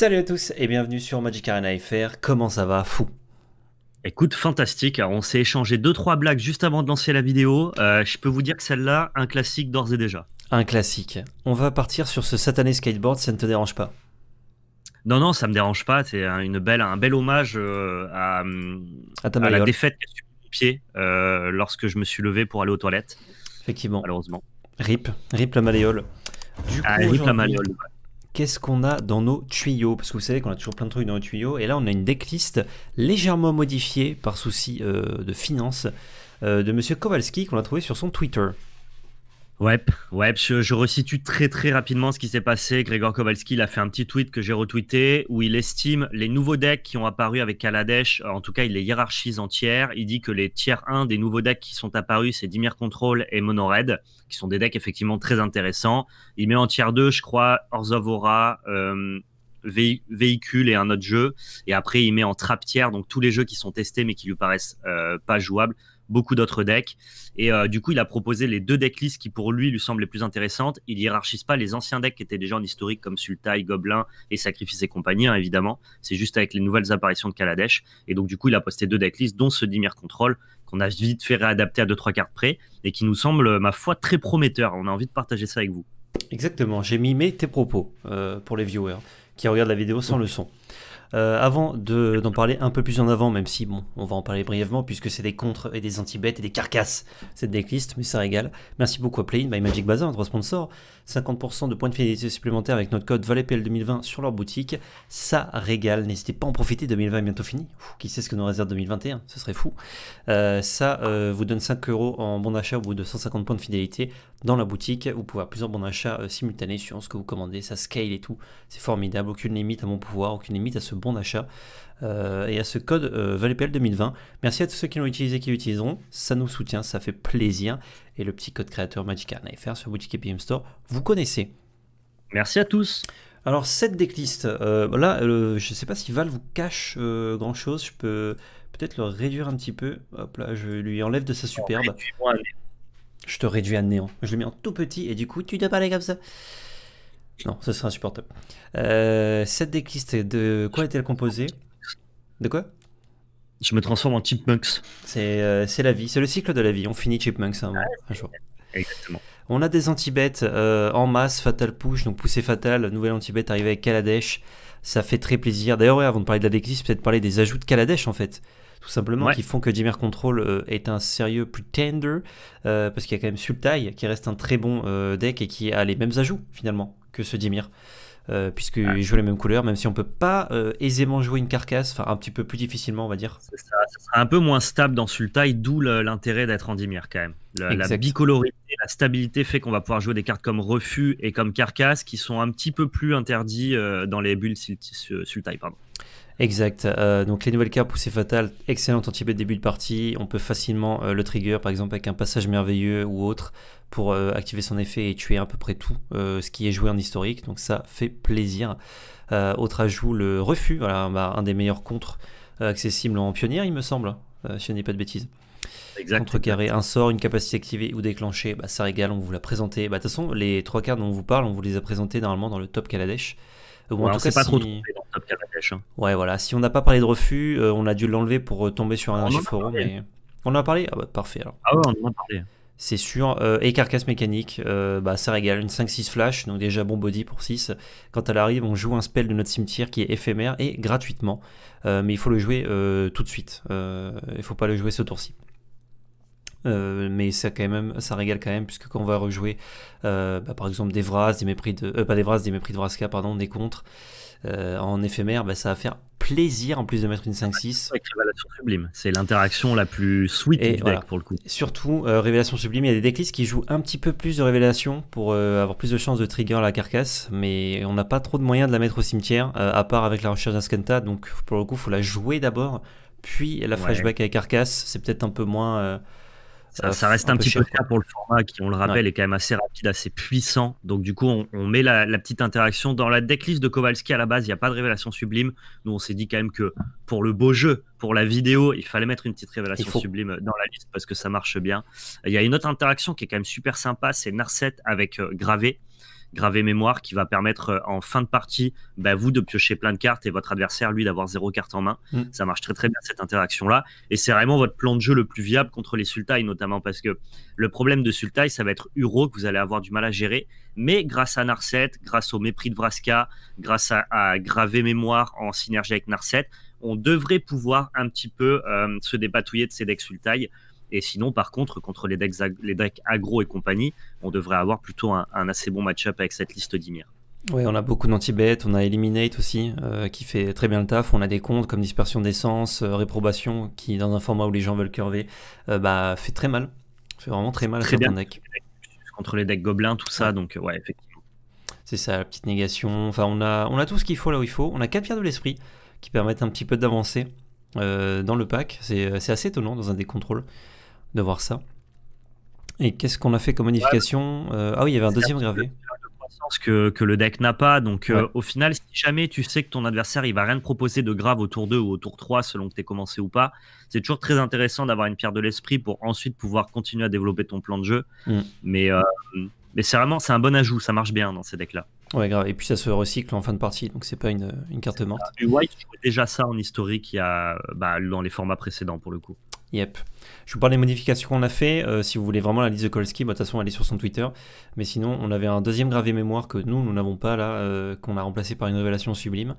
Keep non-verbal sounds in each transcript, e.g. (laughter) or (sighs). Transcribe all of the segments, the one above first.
Salut à tous et bienvenue sur Magic Arena FR. Comment ça va, fou Écoute, fantastique. on s'est échangé deux trois blagues juste avant de lancer la vidéo. Euh, je peux vous dire que celle-là, un classique d'ores et déjà. Un classique. On va partir sur ce satané skateboard. Ça ne te dérange pas non, non, ça me dérange pas. C'est un bel hommage euh, à, la défaite sur mon pied euh, lorsque je me suis levé pour aller aux toilettes. Effectivement. Malheureusement. Rip, rip la malléole. ah, rip la malléole qu'est-ce qu'on a dans nos tuyaux Parce que vous savez qu'on a toujours plein de trucs dans nos tuyaux. Et là, on a une decklist légèrement modifiée par souci euh, de finance euh, de Monsieur Kowalski qu'on a trouvé sur son Twitter. Ouais, je, resitue très très rapidement ce qui s'est passé. Grégor Kowalski a fait un petit tweet que j'ai retweeté où il estime les nouveaux decks qui ont apparu avec Kaladesh, euh, en tout cas il les hiérarchise en tiers. Il dit que les tiers 1 des nouveaux decks qui sont apparus, c'est Dimir Control et Monored, qui sont des decks effectivement très intéressants. Il met en tiers 2, je crois, Orzovora, euh, Véhicule et un autre jeu. Et après il met en trap tiers, donc tous les jeux qui sont testés mais qui lui paraissent euh, pas jouables beaucoup d'autres decks. Et euh, du coup, il a proposé les deux decklists qui, pour lui, lui semblent les plus intéressantes. Il hiérarchise pas les anciens decks qui étaient déjà en historique, comme Sultai, Goblin et Sacrifice et compagnie, hein, évidemment. C'est juste avec les nouvelles apparitions de Kaladesh. Et donc, du coup, il a posté deux decklists, dont ce Dimir Control, qu'on a vite fait réadapter à deux, trois cartes près, et qui nous semble, ma foi, très prometteur. On a envie de partager ça avec vous. Exactement, j'ai mimé tes propos euh, pour les viewers qui regardent la vidéo sans le son. Euh, avant de, d'en parler un peu plus en avant, même si bon, on va en parler brièvement puisque c'est des contres et des anti-bêtes et des carcasses cette decklist, mais ça régale. Merci beaucoup à Playin by Magic Bazaar, notre sponsor. 50% de points de fidélité supplémentaires avec notre code ValetPL2020 sur leur boutique. Ça régale, n'hésitez pas à en profiter, 2020 est bientôt fini. qui sait ce que nous réserve 2021, ce serait fou. Euh, ça euh, vous donne 5 euros en bon d'achat au bout de 150 points de fidélité dans la boutique. Vous pouvez avoir plusieurs bons d'achat simultanés sur ce que vous commandez, ça scale et tout. C'est formidable, aucune limite à mon pouvoir, aucune limite à ce bon d'achat euh, et à ce code euh, 2020. Merci à tous ceux qui l'ont utilisé, qui l'utiliseront. Ça nous soutient, ça fait plaisir. Et le petit code créateur Magic sur Boutique et PM Store, vous connaissez. Merci à tous. Alors cette decklist, euh, là euh, je ne sais pas si Val vous cache grand chose, je peux peut-être le réduire un petit peu. Hop là, je lui enlève de sa superbe. Je te réduis à néant. Je le mets en tout petit et du coup tu dois parler comme ça. Non, ce serait insupportable. Euh, cette decklist, de quoi est-elle composée De quoi Je me transforme en chipmunks. Euh, c'est la vie, c'est le cycle de la vie. On finit chipmunks hein, un, jour. Exactement. On a des anti euh, en masse, Fatal Push, donc poussée fatale, nouvelle anti-bête arrivée avec Kaladesh. Ça fait très plaisir. D'ailleurs, avant de parler de la decklist, peut-être parler des ajouts de Kaladesh en fait tout simplement, qui font que Dimmer Control est un sérieux plus tender parce qu'il y a quand même Sultai, qui reste un très bon deck et qui a les mêmes ajouts, finalement, ce Dimir. puisqu'il euh, puisque les mêmes couleurs, même si on peut pas euh, aisément jouer une carcasse, enfin un petit peu plus difficilement, on va dire. C'est ça un peu moins stable dans Sultai, d'où l'intérêt d'être en Dimir quand même. la bicolorité, la stabilité fait qu'on va pouvoir jouer des cartes comme Refus et comme Carcasse qui sont un petit peu plus interdits euh, dans les bulles Sultai. Pardon. Exact. Euh, donc les nouvelles cartes poussées fatales, excellent anti de début de partie. On peut facilement euh, le trigger, par exemple, avec un passage merveilleux ou autre pour euh, activer son effet et tuer à peu près tout ce qui est joué en historique. Donc ça fait plaisir. autre ajout, le refus. Voilà, bah, un des meilleurs contres accessibles en pionnière, il me semble, hein, si je n'ai pas de bêtises. Exact. carré, un sort, une capacité activée ou déclenchée, bah, ça régale, on vous l'a présenté. Bah, de toute façon, les trois cartes dont on vous parle, on vous les a présentées normalement dans le top Kaladesh pas trop Ouais, voilà. Si on n'a pas parlé de refus, euh, on a dû l'enlever pour euh, tomber sur un forum. On en a parlé Ah bah parfait alors. Ah ouais, on en a parlé. C'est sûr. Euh, et carcasse mécanique, bah, ça régale. Une 5-6 flash, donc déjà bon body pour 6. Quand elle arrive, on joue un spell de notre cimetière qui est éphémère et gratuitement. mais il faut le jouer tout de suite. il ne faut pas le jouer ce tour-ci. Euh, mais ça, quand même, ça régale quand même, puisque quand on va rejouer, euh, bah, par exemple, des Vras, des mépris de. Euh, pas des des mépris de Vraska, pardon, des contres, en éphémère, bah, ça va faire plaisir en plus de mettre une 5-6. Révélation sublime, c'est l'interaction la plus sweet deck pour le coup. Surtout, révélation sublime, il y a des decklists qui jouent un petit peu plus de révélation pour avoir plus de chances de trigger la carcasse, mais on n'a pas trop de moyens de la mettre au cimetière, à part avec la recherche d'un Scanta donc pour le coup, faut la jouer d'abord, puis la flashback avec carcasse, c'est peut-être un peu moins euh, ça, reste un, petit peu, pour le format qui, on le rappelle, est quand même assez rapide, assez puissant. Donc du coup, on, met la, petite interaction dans la decklist de Kowalski à la base. Il n'y a pas de révélation sublime. Nous, on s'est dit quand même que pour le beau jeu, pour la vidéo, il fallait mettre une petite révélation sublime dans la liste parce que ça marche bien. Il y a une autre interaction qui est quand même super sympa, c'est Narset avec euh, Gravé gravé mémoire qui va permettre euh, en fin de partie, bah, vous de piocher plein de cartes et votre adversaire, lui, d'avoir zéro carte en main. Mm. Ça marche très très bien cette interaction-là. Et c'est vraiment votre plan de jeu le plus viable contre les Sultai, notamment parce que le problème de Sultai, ça va être Uro que vous allez avoir du mal à gérer. Mais grâce à Narset, grâce au mépris de Vraska, grâce à, Graver gravé mémoire en synergie avec Narset, on devrait pouvoir un petit peu euh, se débatouiller de ces decks Sultai et sinon, par contre, contre les decks, les aggro et compagnie, on devrait avoir plutôt un, assez bon match-up avec cette liste d'Imir. Oui, on a beaucoup d'anti-bêtes, on a Eliminate aussi, euh, qui fait très bien le taf, on a des comptes comme Dispersion d'essence, euh, Réprobation, qui dans un format où les gens veulent curver, euh, bah, fait très mal, fait vraiment très mal à certains Contre les decks gobelins, tout ça, donc ouais, effectivement. C'est ça, la petite négation, enfin on a, on a tout ce qu'il faut là où il faut, on a 4 pierres de l'esprit, qui permettent un petit peu d'avancer dans le pack, c'est assez étonnant dans un deck contrôle de voir ça. Et qu'est-ce qu'on a fait comme modification euh, Ah oui, il y avait un deuxième gravé. Que, que le deck n'a pas. Donc euh, au final, si jamais tu sais que ton adversaire il va rien te proposer de grave au tour 2 ou au tour 3 selon que tu es commencé ou pas, c'est toujours très intéressant d'avoir une pierre de l'esprit pour ensuite pouvoir continuer à développer ton plan de jeu. Mm. Mais, euh, mais c'est vraiment c'est un bon ajout, ça marche bien dans ces decks-là. Ouais, grave. Et puis ça se recycle en fin de partie, donc c'est pas une, carte morte. Du White jouait déjà ça en historique il y a, bah, dans les formats précédents pour le coup. Yep. Je vous parle des modifications qu'on a fait. Euh, si vous voulez vraiment la liste de Kolsky, bah, de toute façon, elle est sur son Twitter. Mais sinon, on avait un deuxième gravé mémoire que nous, nous n'avons pas là, euh, qu'on a remplacé par une révélation sublime.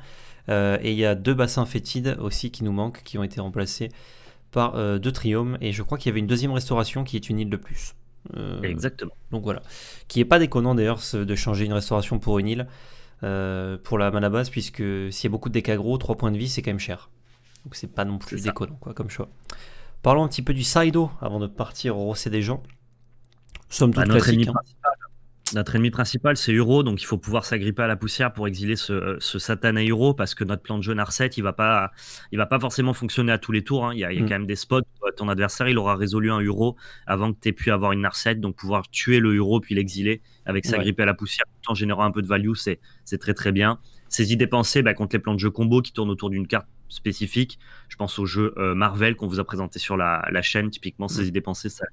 Euh, et il y a deux bassins fétides aussi qui nous manquent, qui ont été remplacés par deux triomes. Et je crois qu'il y avait une deuxième restauration qui est une île de plus. Exactement. Donc voilà. Qui n'est pas déconnant d'ailleurs de changer une restauration pour une île, pour la base puisque s'il y a beaucoup de décagros, trois points de vie, c'est quand même cher. Donc c'est pas non plus déconnant quoi, comme choix. Parlons un petit peu du Saido avant de partir au des gens. Somme bah, notre, ennemi hein. notre ennemi principal, c'est Uro, donc il faut pouvoir s'agripper à la poussière pour exiler ce, euh, ce Huro, Uro, parce que notre plan de jeu Narset, il va pas, il va pas forcément fonctionner à tous les tours. Hein. Il y a, mm. quand même des spots. Euh, ton adversaire, il aura résolu un Uro avant que tu aies pu avoir une Narset, donc pouvoir tuer le Uro puis l'exiler avec s'agripper à la poussière tout en générant un peu de value, c'est très très bien ces idées pensées bah, contre les plans de jeu combo qui tournent autour d'une carte spécifique. Je pense au jeu euh, Marvel qu'on vous a présenté sur la, chaîne. Typiquement, ces mm. idées pensées, ça,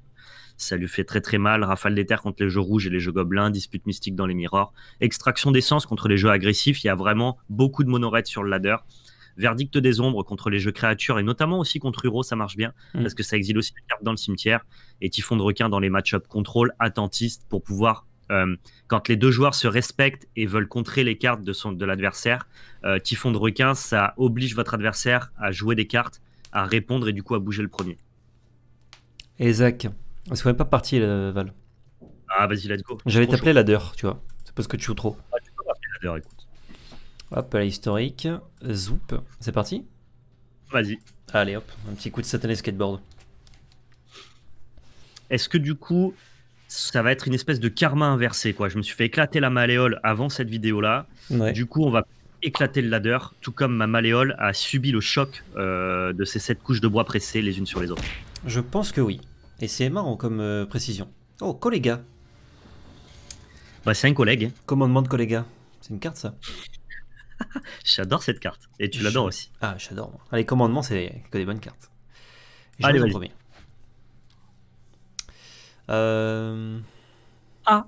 ça lui fait très très mal. Rafale des terres contre les jeux rouges et les jeux gobelins, dispute mystique dans les miroirs, extraction d'essence contre les jeux agressifs. Il y a vraiment beaucoup de monorettes sur le ladder. Verdict des ombres contre les jeux créatures et notamment aussi contre Uro, ça marche bien mm. parce que ça exile aussi les cartes dans le cimetière et Typhon de requin dans les match-up contrôle attentiste pour pouvoir euh, quand les deux joueurs se respectent et veulent contrer les cartes de, son, de l'adversaire, euh, Typhon de requin, ça oblige votre adversaire à jouer des cartes, à répondre et du coup à bouger le premier. Et Zach, Est-ce quand même pas parti, euh, Val. Ah, vas-y, let's go. J'allais t'appeler ladder, tu vois. C'est parce que tu joues trop. Ah, écoute. Hop, la historique. Zoop, c'est parti Vas-y. Allez, hop, un petit coup de satané skateboard. Est-ce que du coup, ça va être une espèce de karma inversé. Quoi. Je me suis fait éclater la malléole avant cette vidéo-là. Du coup, on va éclater le ladder, tout comme ma malléole a subi le choc euh, de ces sept couches de bois pressées les unes sur les autres. Je pense que oui. Et c'est marrant comme euh, précision. Oh, collègue. Bah, c'est un collègue. Hein. Commandement de Collega. C'est une carte, ça. (laughs) j'adore cette carte. Et tu l'adores aussi. Ah, j'adore. Les commandements, c'est que des bonnes cartes. Allez, vas-y. Euh, ah.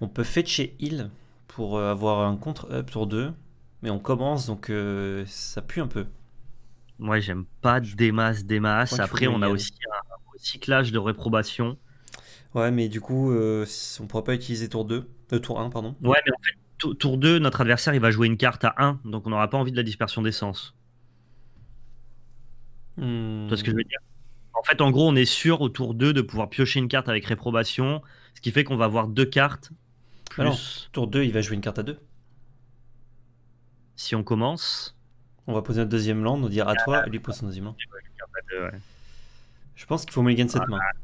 On peut fetcher il pour euh, avoir un contre-up tour 2. Mais on commence, donc euh, ça pue un peu. Moi, j'aime pas des masses, des masses. Après, on a aussi un, recyclage de réprobation. Ouais, mais du coup, on pourra pas utiliser tour 2. tour 1, pardon. Ouais, mais tour 2, notre adversaire, il va jouer une carte à 1, donc on n'aura pas envie de la dispersion d'essence. Hmm. ce que je veux dire en fait, en gros, on est sûr autour tour 2 de pouvoir piocher une carte avec réprobation, ce qui fait qu'on va avoir deux cartes. Plus... Alors, tour 2, il va jouer une carte à deux. Si on commence. On va poser notre deuxième land, on dire à toi, et lui pose son deuxième Je pense qu'il faut me gagner cette main. Ah,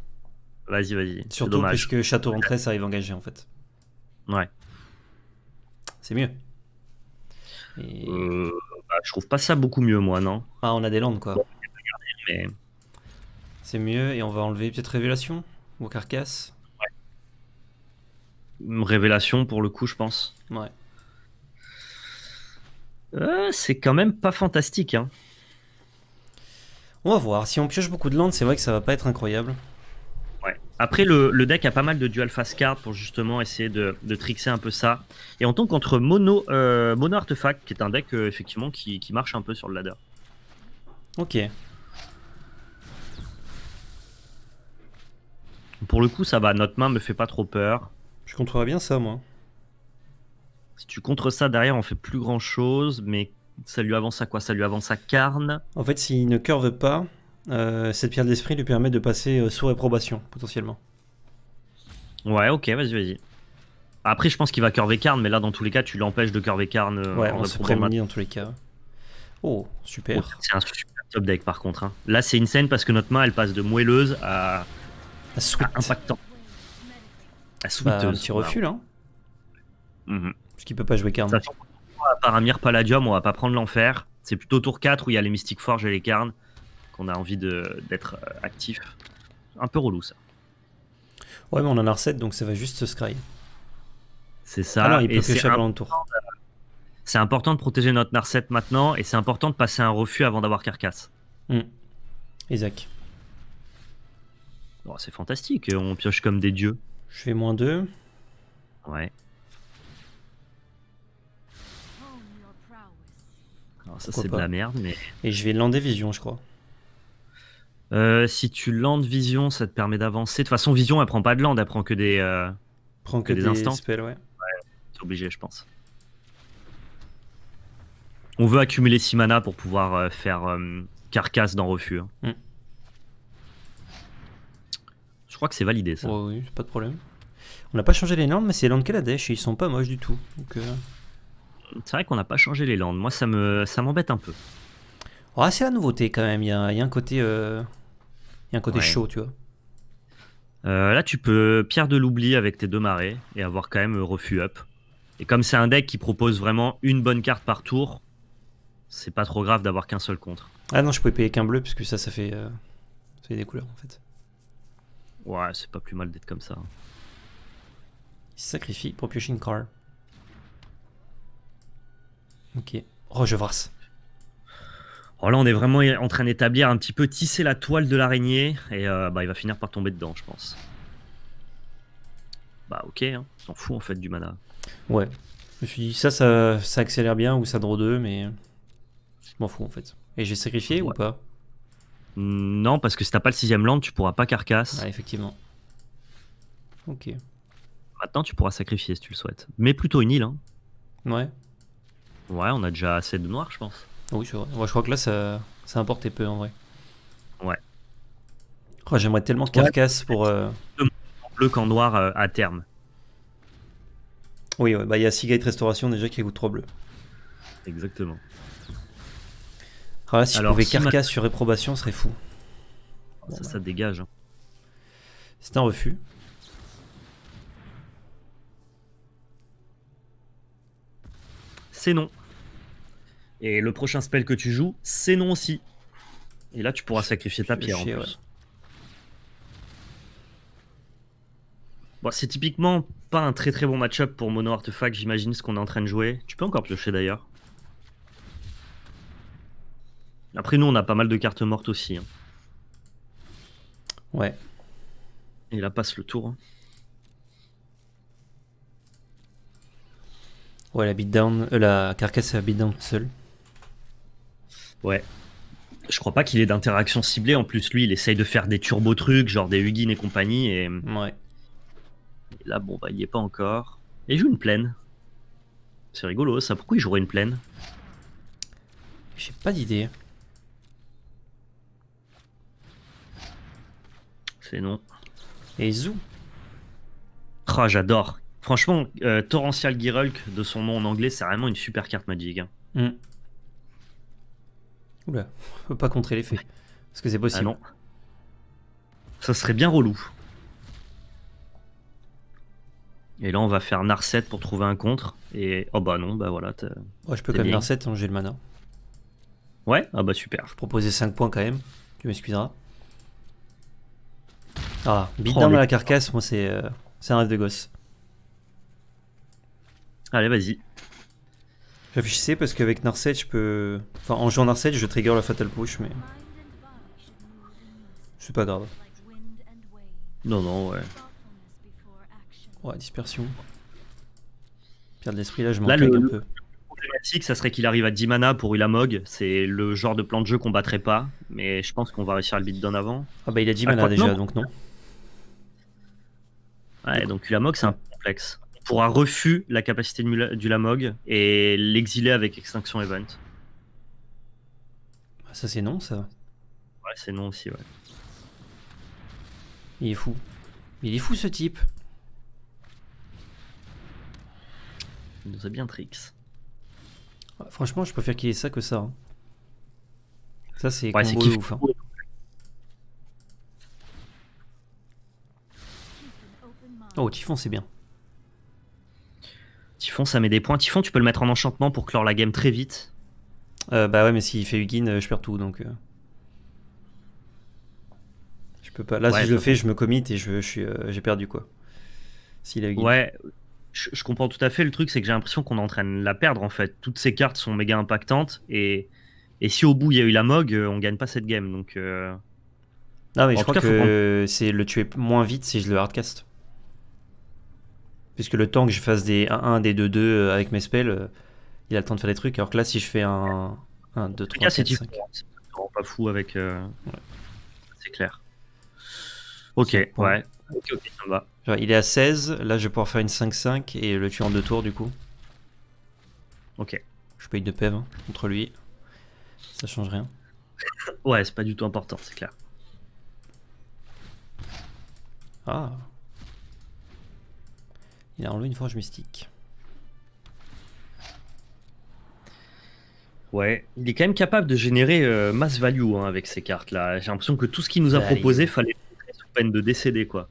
vas-y, vas-y. Surtout puisque Château Rentré, ça arrive engagé en fait. Ouais. C'est mieux. Euh, bah, je trouve pas ça beaucoup mieux, moi, non Ah, on a des landes, quoi. mais... C'est mieux et on va enlever peut-être Révélation ou Carcasse Révélation pour le coup, je pense. Ouais. Euh, c'est quand même pas fantastique. Hein. On va voir. Si on pioche beaucoup de landes, c'est vrai que ça va pas être incroyable. Ouais. Après, le, deck a pas mal de dual face card pour justement essayer de, trixer un peu ça. Et on tombe contre Mono, euh, Artefact, qui est un deck euh, effectivement qui, qui, marche un peu sur le ladder. Ok. Pour le coup, ça va. Notre main me fait pas trop peur. Je contrerais bien ça, moi. Si tu contres ça, derrière, on fait plus grand chose. Mais ça lui avance à quoi Ça lui avance à carne. En fait, s'il ne curve pas, euh, cette pierre d'esprit lui permet de passer euh, sous réprobation, potentiellement. Ouais, ok, vas-y, vas-y. Après, je pense qu'il va curver carne, mais là, dans tous les cas, tu l'empêches de curver carne. Euh, ouais, on se prémunit dans tous les cas. Oh, super. c'est un super top deck, par contre. Hein. Là, c'est insane parce que notre main, elle passe de moelleuse à la suite. Ah, impactant. La suite. Bah, un euh, petit refus là. Hein. Mhm. Parce qu'il peut pas jouer Par amir Palladium, on va pas prendre l'enfer. C'est plutôt tour 4 où il y a les Mystic Forge et les carnes qu'on a envie d'être euh, actif. Un peu relou ça. Ouais, mais on a Narcet, donc ça va juste se scry. C'est ça. Alors, ah il peut pêcher C'est important de protéger notre Narset maintenant et c'est important de passer un refus avant d'avoir carcasse. Hmm. exact Isaac. Oh, c'est fantastique, on pioche comme des dieux. Je fais moins 2. Ouais. Oh, ça c'est de la merde, mais... Et je vais lander Vision, je crois. Euh, si tu landes Vision, ça te permet d'avancer. De toute façon, Vision, elle prend pas de land, elle prend que des... Euh, que, des, instants. ouais. obligé, je pense. On veut accumuler 6 mana pour pouvoir euh, faire euh, carcasse dans refus. Hein. Mm. Je crois que c'est validé ça. Oh, oui, pas de problème. On n'a pas changé les landes, mais c'est landes et ils sont pas moches du tout. Euh, c'est vrai qu'on n'a pas changé les landes. Moi, ça me, ça m'embête un peu. Ah, c'est la nouveauté quand même. Il y, a, un côté, euh, un côté chaud, tu vois. Euh, là, tu peux pierre de l'oubli avec tes deux marées et avoir quand même refus up. Et comme c'est un deck qui propose vraiment une bonne carte par tour, c'est pas trop grave d'avoir qu'un seul contre. Ah non, je pouvais payer qu'un bleu puisque ça, ça ça fait des couleurs en fait. Ouais, c'est pas plus mal d'être comme ça. Hein. Il se sacrifie pour piocher une car. Ok. Oh, je vrasse. Oh là, on est vraiment en train d'établir un petit peu tisser la toile de l'araignée et euh, bah, il va finir par tomber dedans, je pense. Bah ok, hein. on s'en fout en fait du mana. Ouais. Je me suis dit ça, ça, ça accélère bien ou ça draw 2, mais je m'en fous en fait. Et j'ai sacrifié ou pas non, parce que si t'as pas le sixième land, tu pourras pas carcasse. Ah, effectivement. Ok. Maintenant, tu pourras sacrifier si tu le souhaites. Mais plutôt une île. Hein. Ouais. Ouais, on a déjà assez de noir, je pense. Oui, c'est vrai. je crois que là, ça, ça importe peu en vrai. Ouais. Oh, j'aimerais tellement carcasse pour. le euh, Bleu qu'en noir euh, à terme. Oui, bah, il bah, y a Seagate Restauration déjà qui vous 3 bleus Exactement. Ah, si Alors, je pouvais sur réprobation, ce serait fou. Ça, ça dégage. Hein. C'est un refus. C'est non. Et le prochain spell que tu joues, c'est non aussi. Et là, tu pourras sacrifier ta pierre en Bon, c'est typiquement pas un très très bon match-up pour Mono Artefact, j'imagine, ce qu'on est en train de jouer. Tu peux encore piocher d'ailleurs. Après, nous, on a pas mal de cartes mortes aussi. Hein. Ouais. Et là, passe le tour. Hein. Ouais, la beatdown, euh, la carcasse est à beatdown seule. Ouais. Je crois pas qu'il ait d'interaction ciblée. En plus, lui, il essaye de faire des turbo trucs, genre des Huguin et compagnie. Et... Ouais. là, bon, bah, il y est pas encore. Et il joue une plaine. C'est rigolo, ça. Pourquoi il jouerait une plaine J'ai pas d'idée. c'est non. Et Zou. Oh, j'adore. Franchement, euh, Torrential Girulk, de son nom en anglais, c'est vraiment une super carte magique hein. hmm. Oula, on peut pas contrer l'effet. Est-ce que c'est possible ah Ça serait bien relou. Et là, on va faire Narset pour trouver un contre. Et oh bah non, bah voilà. Ouais, oh, je peux quand même Narset, hein, j'ai le mana. Ouais, ah bah super. Je proposais 5 points quand même, tu m'excuseras. Ah, Beatdown la carcasse, moi euh, c'est un rêve de gosse. Allez, vas-y. Réfléchissez parce qu'avec Narset, je peux. Enfin, en jouant Narset, je trigger la Fatal Push, mais. je C'est pas grave. Non, non, ouais. Ouais, dispersion. Pierre de l'esprit, là, je m'en un peu. problématique, ça serait qu'il arrive à 10 mana pour Ulamog. C'est le genre de plan de jeu qu'on battrait pas. Mais je pense qu'on va réussir à le beatdown avant. Ah, bah, il a 10 ah, déjà, donc non. Ouais, donc Ulamog, c'est un complexe. Pour un refus la capacité Lamog et l'exiler avec Extinction Event. Ah, ça, c'est non, ça Ouais, c'est non aussi, ouais. Il est fou. Il est fou, ce type. Il nous a bien tricks. franchement, je préfère qu'il ait ça que ça. Hein. Ça, c'est ouais, combo ouf. Hein. Oh, Typhon, c'est bien. Typhon, ça met des points. Typhon, tu peux le mettre en enchantement pour clore la game très vite. Euh, bah ouais, mais s'il fait Ugin euh, je perds tout, donc... Euh. Je peux pas... Là, si je le bah fais, je me commit et je, j'ai perdu, quoi. S'il a Ouais, je, comprends tout à fait. Le truc, c'est que j'ai l'impression qu'on est en train de la perdre, en fait. Toutes ces cartes sont méga impactantes, et, si au bout, il y a eu la Mog, on gagne pas cette game, donc... Non, mais je crois que c'est le tuer moins vite si je le hardcast. Puisque le temps que je fasse des 1-1, des 2-2 euh, avec mes spells, euh, il a le temps de faire des trucs. Alors que là, si je fais un 1, 2, 3, 4, 5... C'est pas fou avec... Euh, c'est clair. Ok, ouais. Ok, ok, ça va. il est à 16, là je vais pouvoir faire une 5-5 et le tuer en deux tours du coup. Ok. Je paye de PEV hein, contre lui. Ça change rien. ouais, c'est pas du tout important, c'est clair. Ah, il a enlevé une forge mystique. Ouais, il est quand même capable de générer euh, mass value hein, avec ces cartes-là. J'ai l'impression que tout ce qu'il nous a proposé, fallait sous peine de décéder, quoi.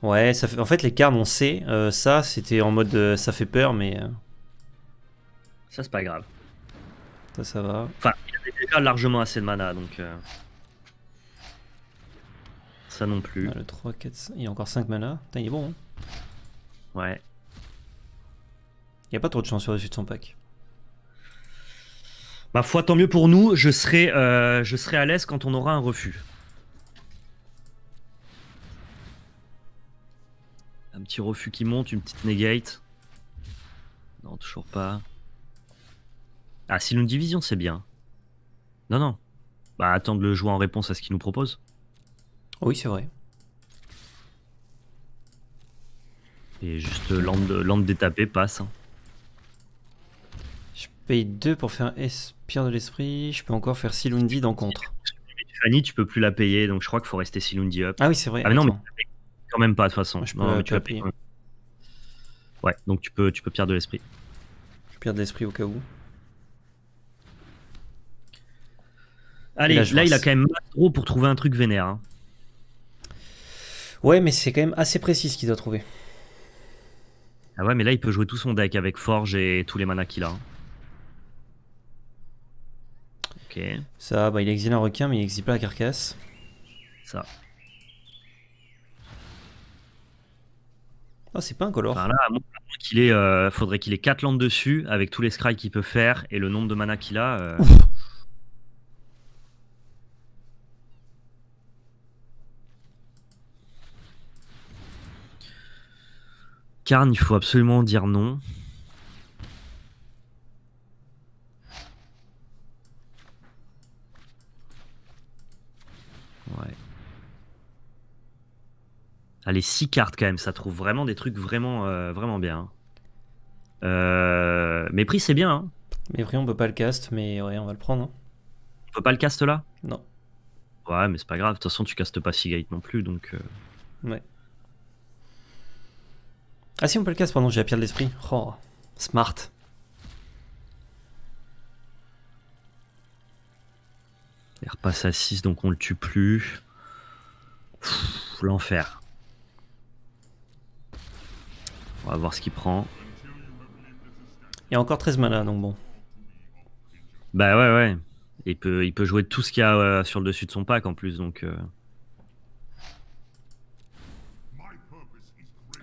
Ouais, fait... en fait, les cartes, on sait. Euh, ça, c'était en mode euh, ça fait peur, mais. Ça, c'est pas grave. Ça, ça va. Enfin, il avait déjà largement assez de mana, donc. Ça non plus. 3, ah, 4, Il y a encore 5 mana. il est bon. Hein Ouais. Il n'y a pas trop de chance sur le dessus de son pack. Ma foi, tant mieux pour nous, je serai, euh, je à l'aise quand on aura un refus. Un petit refus qui monte, une petite negate. Non, toujours pas. Ah, si nous division, c'est bien. Non, non. Bah, attendre le jouer en réponse à ce qu'il nous propose. Oui, c'est vrai. Et juste euh, l'onde tapés, passe. Hein. Je paye 2 pour faire pierre de l'Esprit. Je peux encore faire Silundi d'encontre. contre. Fanny, tu peux plus la payer, donc je crois qu'il faut rester Silundi up. Ah oui, c'est vrai. Ah non, mais quand même pas de toute façon. Je peux, Ouais, donc tu peux, tu peux Pierre de l'Esprit. Je Pierre de l'Esprit au cas où. Allez, là, il a quand même trop pour trouver un truc vénère. Hein. Ouais, mais c'est quand même assez précis ce qu'il doit trouver. Ah ouais, mais là, il peut jouer tout son deck avec Forge et tous les manas qu'il a. Hein. Ok. Ça, bah, il exile un requin, mais il exile pas la carcasse. Ça. Ah, c'est pas un color. là, qu'il est euh, faudrait qu'il ait 4 landes dessus avec tous les scry qu'il peut faire et le nombre de manas qu'il a. Euh. (laughs) il faut absolument dire non. Ouais. Allez, 6 cartes quand même, ça trouve vraiment des trucs vraiment, euh, vraiment bien. Hein. Euh, Mépris, c'est bien. Hein. Mépris, on peut pas le cast, mais ouais, on va le prendre. Hein. On peut pas le cast là Non. Ouais, mais c'est pas grave, de toute façon, tu castes pas Seagate non plus, donc. Euh. Ouais. Ah si, on peut le casse, pardon, j'ai la pierre de l'esprit. Oh, smart. Il repasse à 6, donc on le tue plus. L'enfer. On va voir ce qu'il prend. Il y a encore 13 mana, donc bon. Bah ouais, ouais. Il peut, il peut jouer tout ce qu'il y a euh, sur le dessus de son pack en plus, donc... Euh.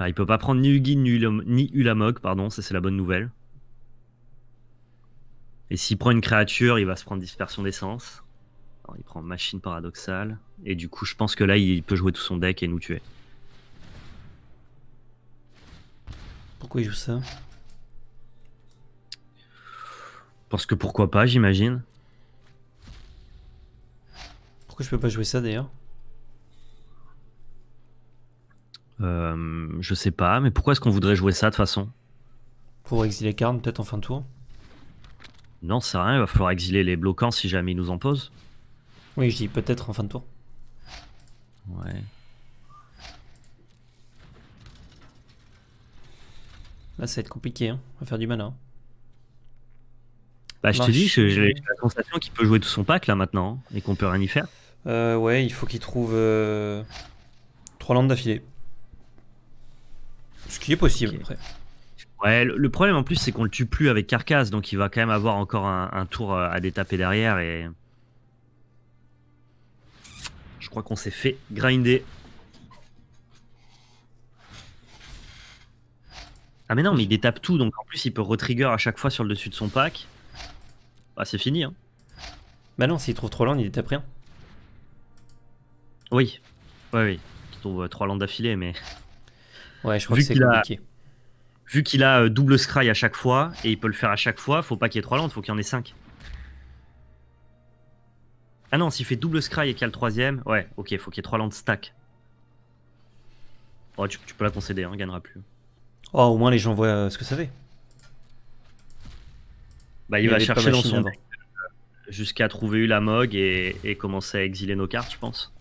Ah, il peut pas prendre ni Ugin ni, ni Ulamog, pardon, ça c'est la bonne nouvelle. Et s'il prend une créature, il va se prendre dispersion d'essence. Il prend machine paradoxale. Et du coup, je pense que là, il peut jouer tout son deck et nous tuer. Pourquoi il joue ça Parce que pourquoi pas, j'imagine. Pourquoi je peux pas jouer ça d'ailleurs Euh, je sais pas, mais pourquoi est-ce qu'on voudrait jouer ça de toute façon Pour exiler Karn, peut-être en fin de tour Non, c'est rien, il va falloir exiler les bloquants si jamais ils nous en posent. Oui, je dis peut-être en fin de tour. Ouais. Là, ça va être compliqué, hein. on va faire du mana. Hein. Bah, je te dis, j'ai la qu'il peut jouer tout son pack là maintenant hein, et qu'on peut rien y faire. Euh, ouais, il faut qu'il trouve euh, trois landes d'affilée. Ce qui est possible après. Ouais, le problème en plus, c'est qu'on le tue plus avec carcasse, donc il va quand même avoir encore un, tour euh, à détaper derrière et. Je crois qu'on s'est fait grinder. Ah mais non, mais il détape tout, donc en plus il peut retrigger à chaque fois sur le dessus de son pack. Bah c'est fini hein. Bah non, s'il trouve trop landes, il détape rien. Oui. Ouais oui. Il trouve euh, trois landes d'affilée, mais. Ouais, je pense vu que c'est compliqué. vu qu'il a euh, double scry à chaque fois, et il peut le faire à chaque fois, faut pas qu'il y ait trois landes, faut qu'il y en ait cinq. Ah non, s'il fait double scry et qu'il y a le troisième, ouais, ok, faut qu'il y ait trois landes stack. Oh, tu, peux la concéder, hein, on gagnera plus. Oh, au moins les gens voient euh, ce que ça fait. Bah, il, va chercher dans son euh, jusqu'à trouver la Mog et, et, commencer à exiler nos cartes, je pense.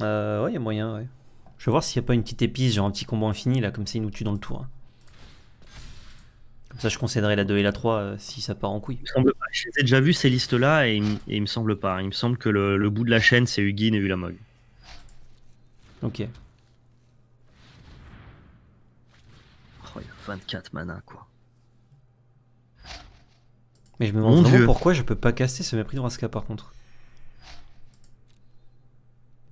Euh, ouais, il y a moyen, ouais. Je vais voir s'il n'y a pas une petite épice, genre un petit combo infini, là, comme ça il nous tue dans le tour. Hein. Comme ça, je considérerais la 2 et la 3 euh, si ça part en couille. J'ai déjà vu ces listes-là et, il me semble pas. Il me semble que le, bout de la chaîne, c'est Huguin et Ulamog. Ok. Oh, 24 mana, quoi. Mais je me demande vraiment pourquoi je peux pas casser ce mépris de Raska par contre.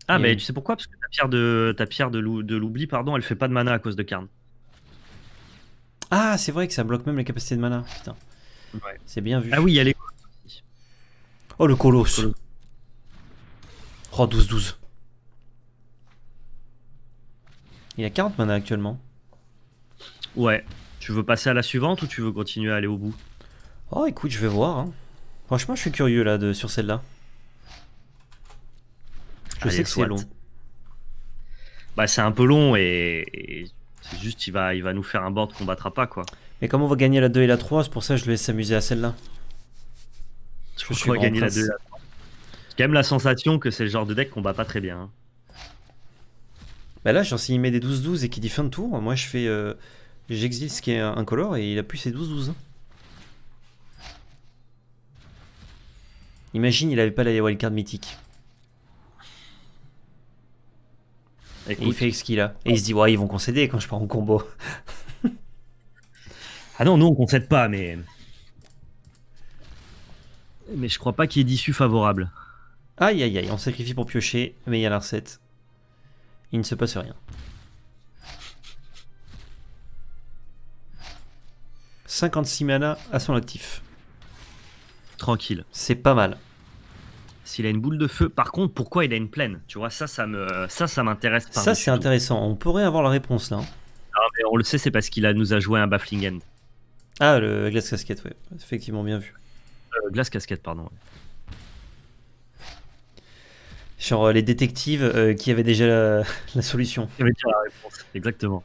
Ah, mais tu sais pourquoi Parce que ta pierre de, ta pierre de l'oubli, pardon, elle fait pas de mana à cause de Karn. Ah, c'est vrai que ça bloque même les capacités de mana. Putain. C'est bien vu. Ah oui, il y les. Oh, le colosse. Oh, 12-12. Il a 40 mana actuellement. Ouais. Tu veux passer à la suivante ou tu veux continuer à aller au bout Oh, écoute, je vais voir. Hein. Franchement, je suis curieux là de, sur celle-là. Je sais que c'est long. Bah, c'est un peu long et, c'est juste il va, il va nous faire un board qu'on battra pas quoi. Mais comment on va gagner la 2 et la 3 C'est pour ça que je vais s'amuser à celle-là. Je crois qu'on va gagner la 2 et la J'ai quand même la sensation que c'est le genre de deck qu'on bat pas très bien. Hein. Bah là, genre, s'il met des 12-12 et qu'il dit fin de tour, moi je fais. Euh, j'exile ce qui est un color et il a plus ses 12-12. Hein. Imagine, il avait pas la card mythique. il fait ce qu'il a. Et il se dit, ouais, ils vont concéder quand je pars en combo. (laughs) ah non, non, on concède pas, mais. Mais je crois pas qu'il y ait d'issue favorable. Aïe aïe aïe, on sacrifie pour piocher, mais il y a la recette. Il ne se passe rien. 56 mana à son actif. Tranquille. C'est pas mal s'il a une boule de feu. Par contre, pourquoi il a une plaine Tu vois, ça, ça me, ça, ça m'intéresse. Ça, c'est intéressant. On pourrait avoir la réponse là. Hein. on le sait, c'est parce qu'il a, nous a joué un baffling end. Ah, le glace casquette, ouais, effectivement, bien vu. Le euh, glace casquette, pardon. Sur Genre euh, les détectives euh, qui avaient déjà la, (laughs) solution. exactement.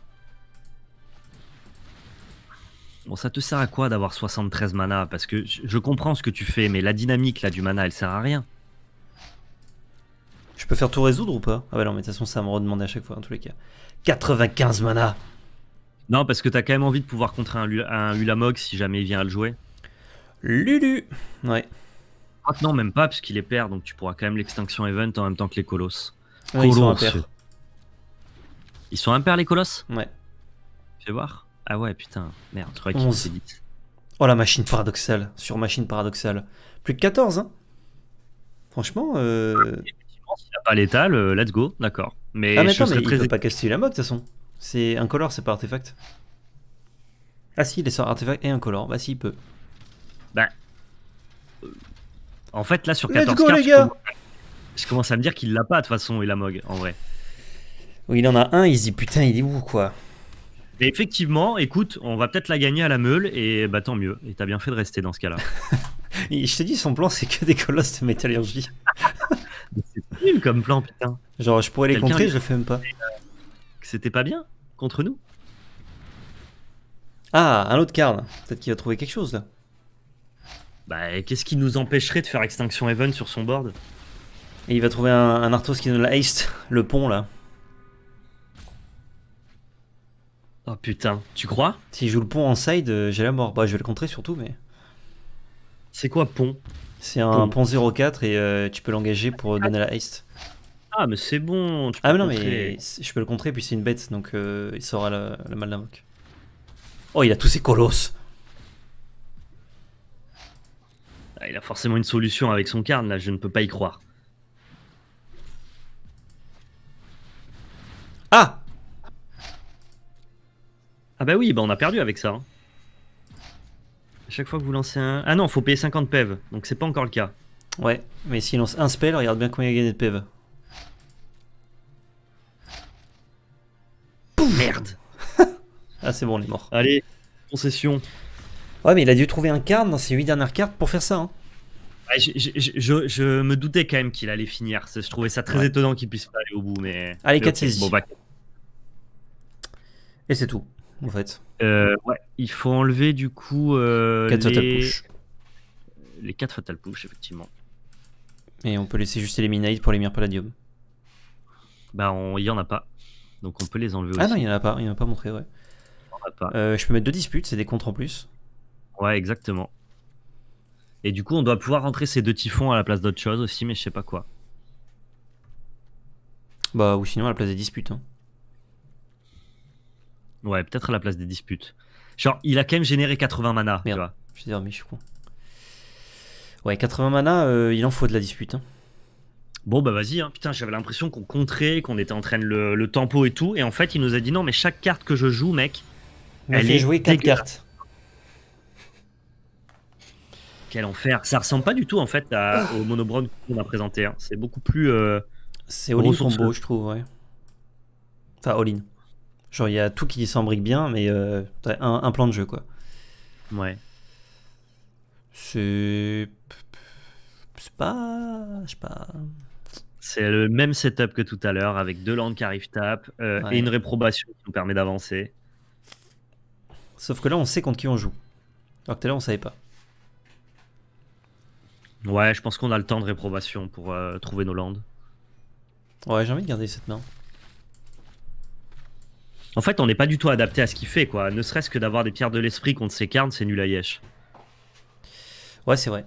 Bon, ça te sert à quoi d'avoir 73 mana Parce que je comprends ce que tu fais, mais la dynamique là du mana, elle sert à rien. Tu peux faire tout résoudre ou pas Ah bah non, mais de toute façon, ça me redemande à chaque fois, en tous les cas. 95 mana Non, parce que t'as quand même envie de pouvoir contrer un, Ulamog si jamais il vient à le jouer. Lulu Ouais. Ah, non, même pas, parce qu'il est pair, donc tu pourras quand même l'extinction event en même temps que les colosses. Ouais, ils sont impairs. Ils sont impairs, les colosses Ouais. Fais voir. Ah ouais, putain, merde, je Oh la machine paradoxale, sur machine paradoxale. Plus que 14, hein Franchement, euh s'il n'a pas euh, let's go, d'accord. Mais, ah, mais je mais très... il peut pas casser la mog de toute façon. C'est incolore, c'est pas artefact. Ah si, il est artefact et incolore. Bah si, il peut. Bah. En fait, là, sur 14 go, les gars. Je, commence... à me dire qu'il l'a pas, de toute façon, il a Mog, en vrai. Oui, il en a un, il se dit putain, il est où, quoi effectivement, écoute, on va peut-être la gagner à la meule, et bah tant mieux. Et t'as bien fait de rester dans ce cas-là. (laughs) je te dis, son plan, c'est que des colosses de métallurgie. (laughs) C'est nul comme plan, putain. Genre, je pourrais les contrer, je le fais même pas. Euh, c'était pas bien contre nous. Ah, un autre card Peut-être qu'il va trouver quelque chose là. Bah, qu'est-ce qui nous empêcherait de faire Extinction Heaven sur son board Et il va trouver un, Arthos qui nous la haste, le pont là. Oh putain, tu crois je joue le pont en side, euh, j'ai la mort. Bah, je vais le contrer surtout, mais. C'est quoi pont c'est un pont 04 et euh, tu peux l'engager pour donner la haste. Ah, mais c'est bon. ah, mais non, mais je peux le contrer, puis c'est une bête, donc euh, il saura le la mal d'invoque. Oh, il a tous ses colosses. Ah, il a forcément une solution avec son carne, là, je ne peux pas y croire. Ah Ah, bah oui, bah on a perdu avec ça. Hein chaque fois que vous lancez un. Ah non, faut payer 50 PEV, donc c'est pas encore le cas. Ouais, mais s'il lance un spell, regarde bien combien il a gagné de PEV. Merde (laughs) Ah, c'est bon, il est mort. Allez, concession. Ouais, mais il a dû trouver un card dans ses 8 dernières cartes pour faire ça. Hein. Ah, je, me doutais quand même qu'il allait finir. Je trouvais ça très étonnant qu'il puisse pas aller au bout, mais. Allez, 4 bah, Et c'est tout en fait. Euh, il faut enlever du coup. Euh, les... push. 4 fatal push, effectivement. Et on peut laisser juste les Midnight pour les Mire Palladium. Bah, il y en a pas. Donc on peut les enlever aussi. Ah non, il en a pas, il a pas montré, ouais. Euh, je peux mettre deux disputes, c'est des contres en plus. Ouais, exactement. Et du coup, on doit pouvoir rentrer ces deux typhons à la place d'autre chose aussi, mais je sais pas quoi. Bah, ou sinon à la place des disputes. Hein. Ouais, peut-être à la place des disputes. Genre, il a quand même généré 80 mana. Merde. Tu Je suis mais je suis con. Ouais, 80 mana, euh, il en faut de la dispute. Hein. Bon, bah vas-y, hein. putain, j'avais l'impression qu'on contrait, qu'on était en train de le, tempo et tout. Et en fait, il nous a dit non, mais chaque carte que je joue, mec, elle est jouer quatre cartes. Quel enfer. Ça ressemble pas du tout, en fait, au monobron qu'on a présenté. Hein. C'est beaucoup plus. Euh, C'est all combo, je trouve, ouais. Enfin, all-in. Genre, il y a tout qui s'embrique bien, mais euh, un, plan de jeu, quoi. Ouais. C'est. C'est pas. Je sais pas. C'est le même setup que tout à l'heure, avec deux landes qui arrivent tap euh, et une réprobation qui nous permet d'avancer. Sauf que là, on sait contre qui on joue. Alors que tout à l'heure, on savait pas. Ouais, je pense qu'on a le temps de réprobation pour euh, trouver nos landes. Ouais, j'ai envie de garder cette main. En fait, on n'est pas du tout adapté à ce qu'il fait, quoi. Ne serait-ce que d'avoir des pierres de l'esprit contre ses carnes, c'est nul à Yesh. Ouais, c'est vrai.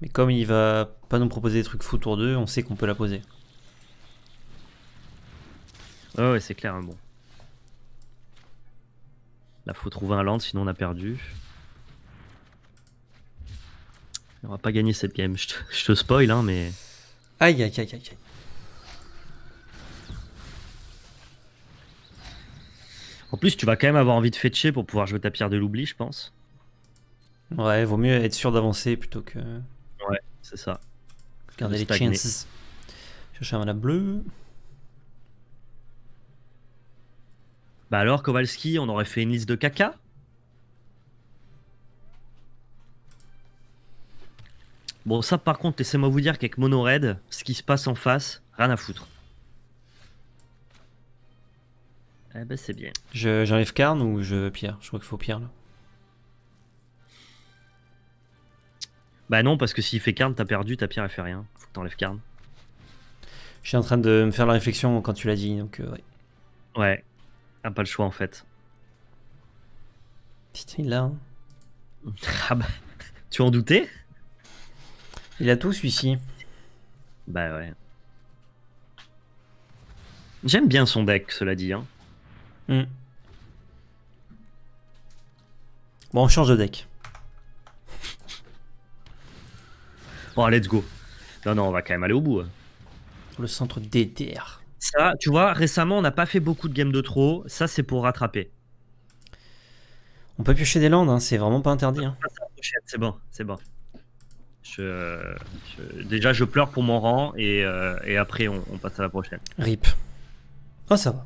Mais comme il va pas nous proposer des trucs fous tour d'eux, on sait qu'on peut la poser. Oh, ouais, c'est clair, hein, bon. Là, faut trouver un land, sinon on a perdu. On va pas gagner cette game, je te, spoil, hein, mais... Aïe, aïe, aïe, aïe, aïe. En plus, tu vas quand même avoir envie de fetcher pour pouvoir jouer ta pierre de l'oubli, je pense. Ouais, vaut mieux être sûr d'avancer plutôt que. Ouais, c'est ça. Garder les chances. Chercher un la bleu. Bah alors, Kowalski, on aurait fait une liste de caca Bon, ça par contre, laissez-moi vous dire qu'avec Mono Red, ce qui se passe en face, rien à foutre. Eh ben c'est bien. J'enlève Karn ou je Pierre Je crois qu'il faut Pierre là. Bah non, parce que s'il fait Karn t'as perdu, T'as Pierre elle fait rien. Faut que t'enlèves Carne. Je suis en train de me faire la réflexion quand tu l'as dit, donc euh, ouais. Ouais, ah, pas le choix en fait. Putain, il hein. (laughs) ah bah, tu en doutais Il a tout celui-ci. Bah ouais. J'aime bien son deck, cela dit. Hein. Hmm. Bon, on change de deck. (laughs) Bon, let's go. Non, non, on va quand même aller au bout. Hein. Le centre DDR. Ça, tu vois, récemment, on n'a pas fait beaucoup de games de trop. Ça, c'est pour rattraper. On peut piocher des landes, hein. c'est vraiment pas interdit. Hein. Ah, c'est bon, c'est bon. déjà, je pleure pour mon rang euh, et, après, on, on, passe à la prochaine. Rip. Oh, ça va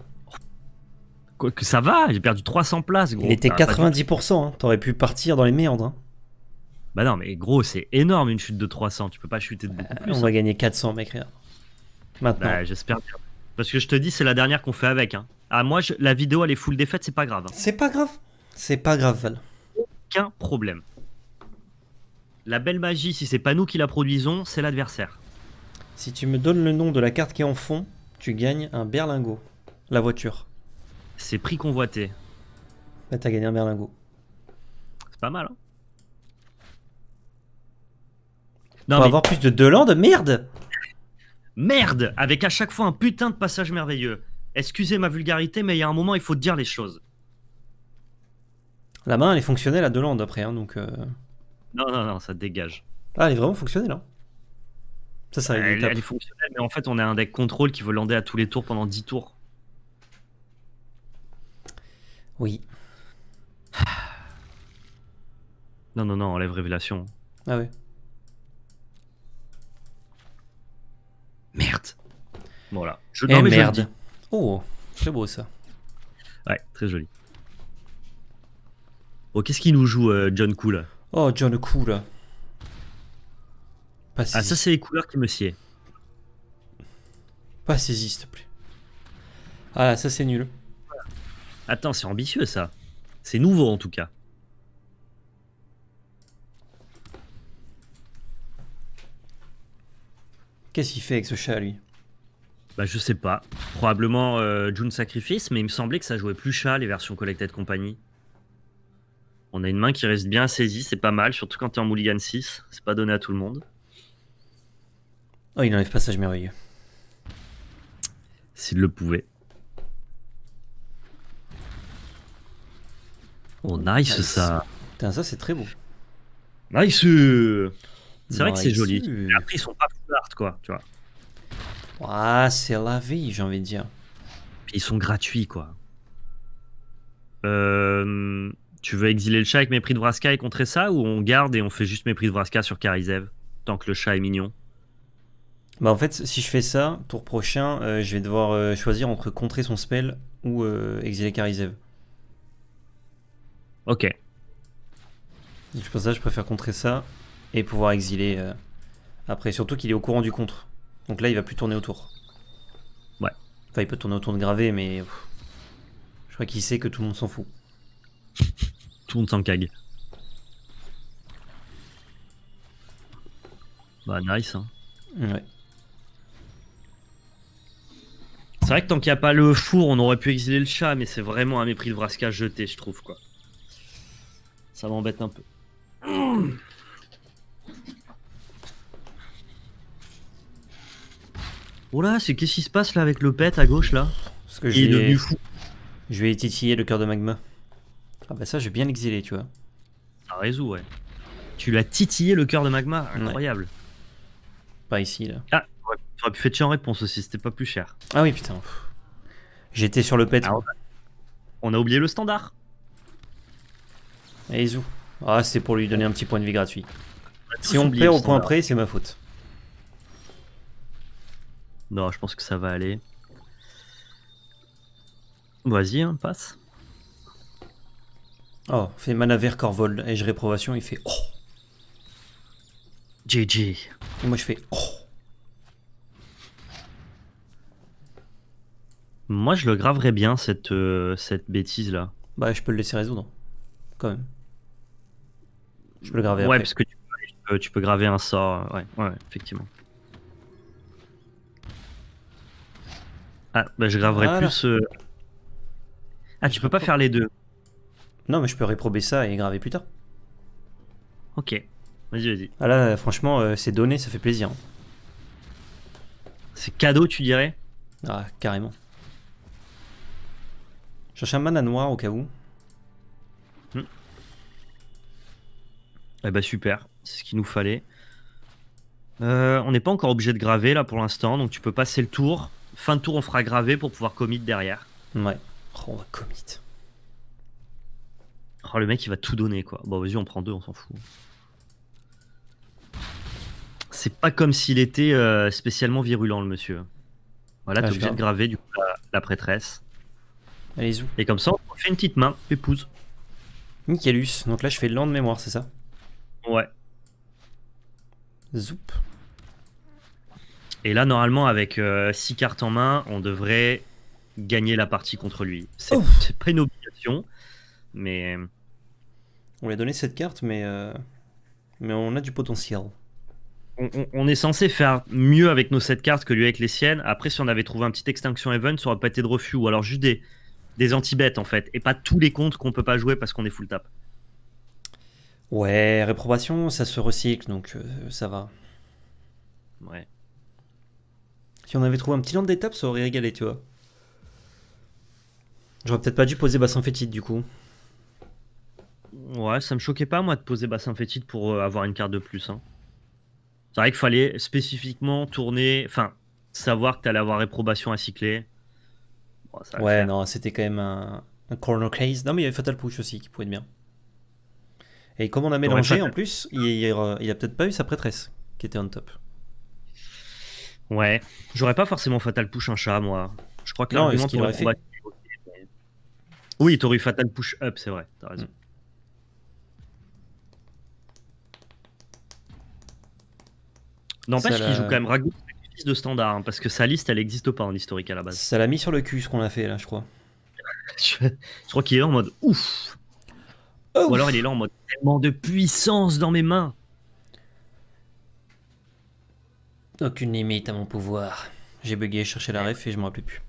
que ça va, j'ai perdu 300 places, gros. Il était 90%, hein. t'aurais pu partir dans les méandres. Hein. Bah non, mais gros, c'est énorme une chute de 300, tu peux pas chuter de beaucoup ah, plus. On va hein. gagner 400, mec, Maintenant. Bah, j'espère Parce que je te dis, c'est la dernière qu'on fait avec. Ah, moi, la vidéo, elle est full défaite, c'est pas grave. C'est pas grave. C'est pas grave, Val. Aucun problème. La belle magie, si c'est pas nous qui la produisons, c'est l'adversaire. Si tu me donnes le nom de la carte qui est en fond, tu gagnes un berlingot. La voiture. C'est prix convoité. Bah, t'as gagné un berlingot. C'est pas mal, hein On va avoir plus de deux landes, merde (laughs) Merde Avec à chaque fois un putain de passage merveilleux. Excusez ma vulgarité, mais il y a un moment, il faut dire les choses. La main, elle est fonctionnelle à deux landes après, hein, donc... Euh. Non, non, non, ça dégage. Ah, elle est vraiment fonctionnelle, hein Ça, ça elle, elle, est fonctionnelle, mais en fait, on a un deck contrôle qui veut lander à tous les tours pendant 10 tours. Oui. Non, non, non, enlève révélation. Ah ouais. Merde. Voilà. Je, non, eh, mais merde. Oh, très beau ça. Ouais, très joli. Oh qu'est-ce qu'il nous joue, euh, John Cool Oh, John Cool. ah, ça, c'est les couleurs qui me sied. Pas y s'il te plaît. Ah, ça, c'est nul. Attends, c'est ambitieux ça. C'est nouveau en tout cas. Qu'est-ce qu'il fait avec ce chat lui bah, je sais pas. Probablement euh, June Sacrifice, mais il me semblait que ça jouait plus chat les versions Collected Company. On a une main qui reste bien saisie, c'est pas mal, surtout quand t'es en Mulligan 6. C'est pas donné à tout le monde. Oh, il enlève passage merveilleux. S'il le pouvait. Oh, nice, ça. Putain, ça, c'est très beau. Nice. C'est vrai que c'est joli. après, ils sont pas hard quoi, tu vois. Ah, c'est la vie, j'ai envie de dire. ils sont gratuits, quoi. Euh, tu veux exiler le chat avec mépris de Vraska et contrer ça ou on garde et on fait juste mépris de Vraska sur Karizev tant que le chat est mignon Bah en fait si je fais ça, tour prochain, euh, je vais devoir euh, choisir entre contrer son spell ou exiler Karizev. Ok. Je pense que je préfère contrer ça et pouvoir exiler euh, après. Surtout qu'il est au courant du contre. Donc là, il va plus tourner autour. Ouais. Enfin, il peut tourner autour de gravé, mais. je crois qu'il sait que tout le monde s'en fout. tout le monde s'en cague. Bah, nice. Hein. Ouais. C'est vrai que tant qu'il n'y a pas le four, on aurait pu exiler le chat, mais c'est vraiment un mépris de Vraska jeté, je trouve, quoi. Ça m'embête un peu. Oh là, c'est qu'est-ce qui se passe là avec le pet à gauche là Il est devenu fou. Je vais titiller le cœur de magma. Ah bah ça, j'ai bien exilé, tu vois. Ça résout, ouais. Tu l'as titillé le cœur de magma, incroyable. Pas ici là. Ah, pu faire en réponse aussi, c'était pas plus cher. Ah oui, putain. J'étais sur le pet. Ah, on a oublié le standard. Et Ah, c'est pour lui donner un petit point de vie gratuit. Bah, si on perd au point près, c'est ma faute. Non, je pense que ça va aller. Vas-y, hein, passe. Oh, fait mana vers corvol Et je réprobation, il fait oh. GG. Et moi je fais oh. Moi je le graverais bien cette, euh, cette bêtise là. Bah je peux le laisser résoudre. Quand même. Je peux graver. Ouais, parce que tu peux, graver un sort. Euh, ouais, ouais, effectivement. Ah, bah je graverai plus. Euh. Ah, tu peux pas faire les deux. Non, mais je peux réprober ça et graver plus tard. Ok. Vas-y, vas-y. Ah là, franchement, euh, c'est donné, ça fait plaisir. Hein. C'est cadeau, tu dirais Ah, carrément. Je cherche un mana noir au cas où. Eh bah super, c'est ce qu'il nous fallait. Euh, on n'est pas encore obligé de graver là pour l'instant, donc tu peux passer le tour. Fin de tour, on fera graver pour pouvoir commit derrière. Ouais. Oh, on va commit. Oh, le mec, il va tout donner quoi. Bon, vas-y, on prend deux, on s'en fout. C'est pas comme s'il était euh, spécialement virulent, le monsieur. Voilà, t'es ah, obligé de graver du coup la, prêtresse. Allez, y Et comme ça, on fait une petite main, épouse. Nickelus. Donc là, je fais le de mémoire, c'est ça Ouais. Zoup. Et là, normalement, avec 6 euh, cartes en main, on devrait gagner la partie contre lui. C'est oh. pas une obligation, mais. Euh, on lui a donné cette carte, mais, euh, mais on a du potentiel. On, est censé faire mieux avec nos 7 cartes que lui avec les siennes. Après, si on avait trouvé un petit Extinction Event, ça aurait pas été de refus, ou alors juste des, des anti-bêtes en fait, et pas tous les comptes qu'on peut pas jouer parce qu'on est full tap. Ouais, réprobation, ça se recycle, donc euh, ça va. Ouais. Si on avait trouvé un petit nombre d'étape, ça aurait régalé, tu vois. J'aurais peut-être pas dû poser bassin fétide, du coup. Ouais, ça me choquait pas, moi, de poser bassin fétide pour euh, avoir une carte de plus. Hein. C'est vrai qu'il fallait spécifiquement tourner, enfin, savoir que t'allais avoir réprobation à cycler. ouais, non, c'était quand même un, un corner case. Non, mais il y avait Fatal Push aussi qui pouvait être bien. Et comme on a mélangé, en plus, il, n'a a peut-être pas eu sa prêtresse qui était en top. Ouais, j'aurais pas forcément Fatal Push un chat, moi. Je crois que là qu'il aurait fait. Oui, t'aurais eu Fatal Push Up, c'est vrai, t'as raison. Mm. N'empêche qu'il joue quand même Ragout de standard, hein, parce que sa liste, elle n'existe pas en historique à la base. Ça l'a mis sur le cul, ce qu'on a fait là, je crois. (laughs) je, crois qu'il est en mode ouf, ou alors il est là en mode tellement de puissance dans mes mains. Aucune limite à mon pouvoir. J'ai bugué, chercher la ref et je m'en rappelais plus.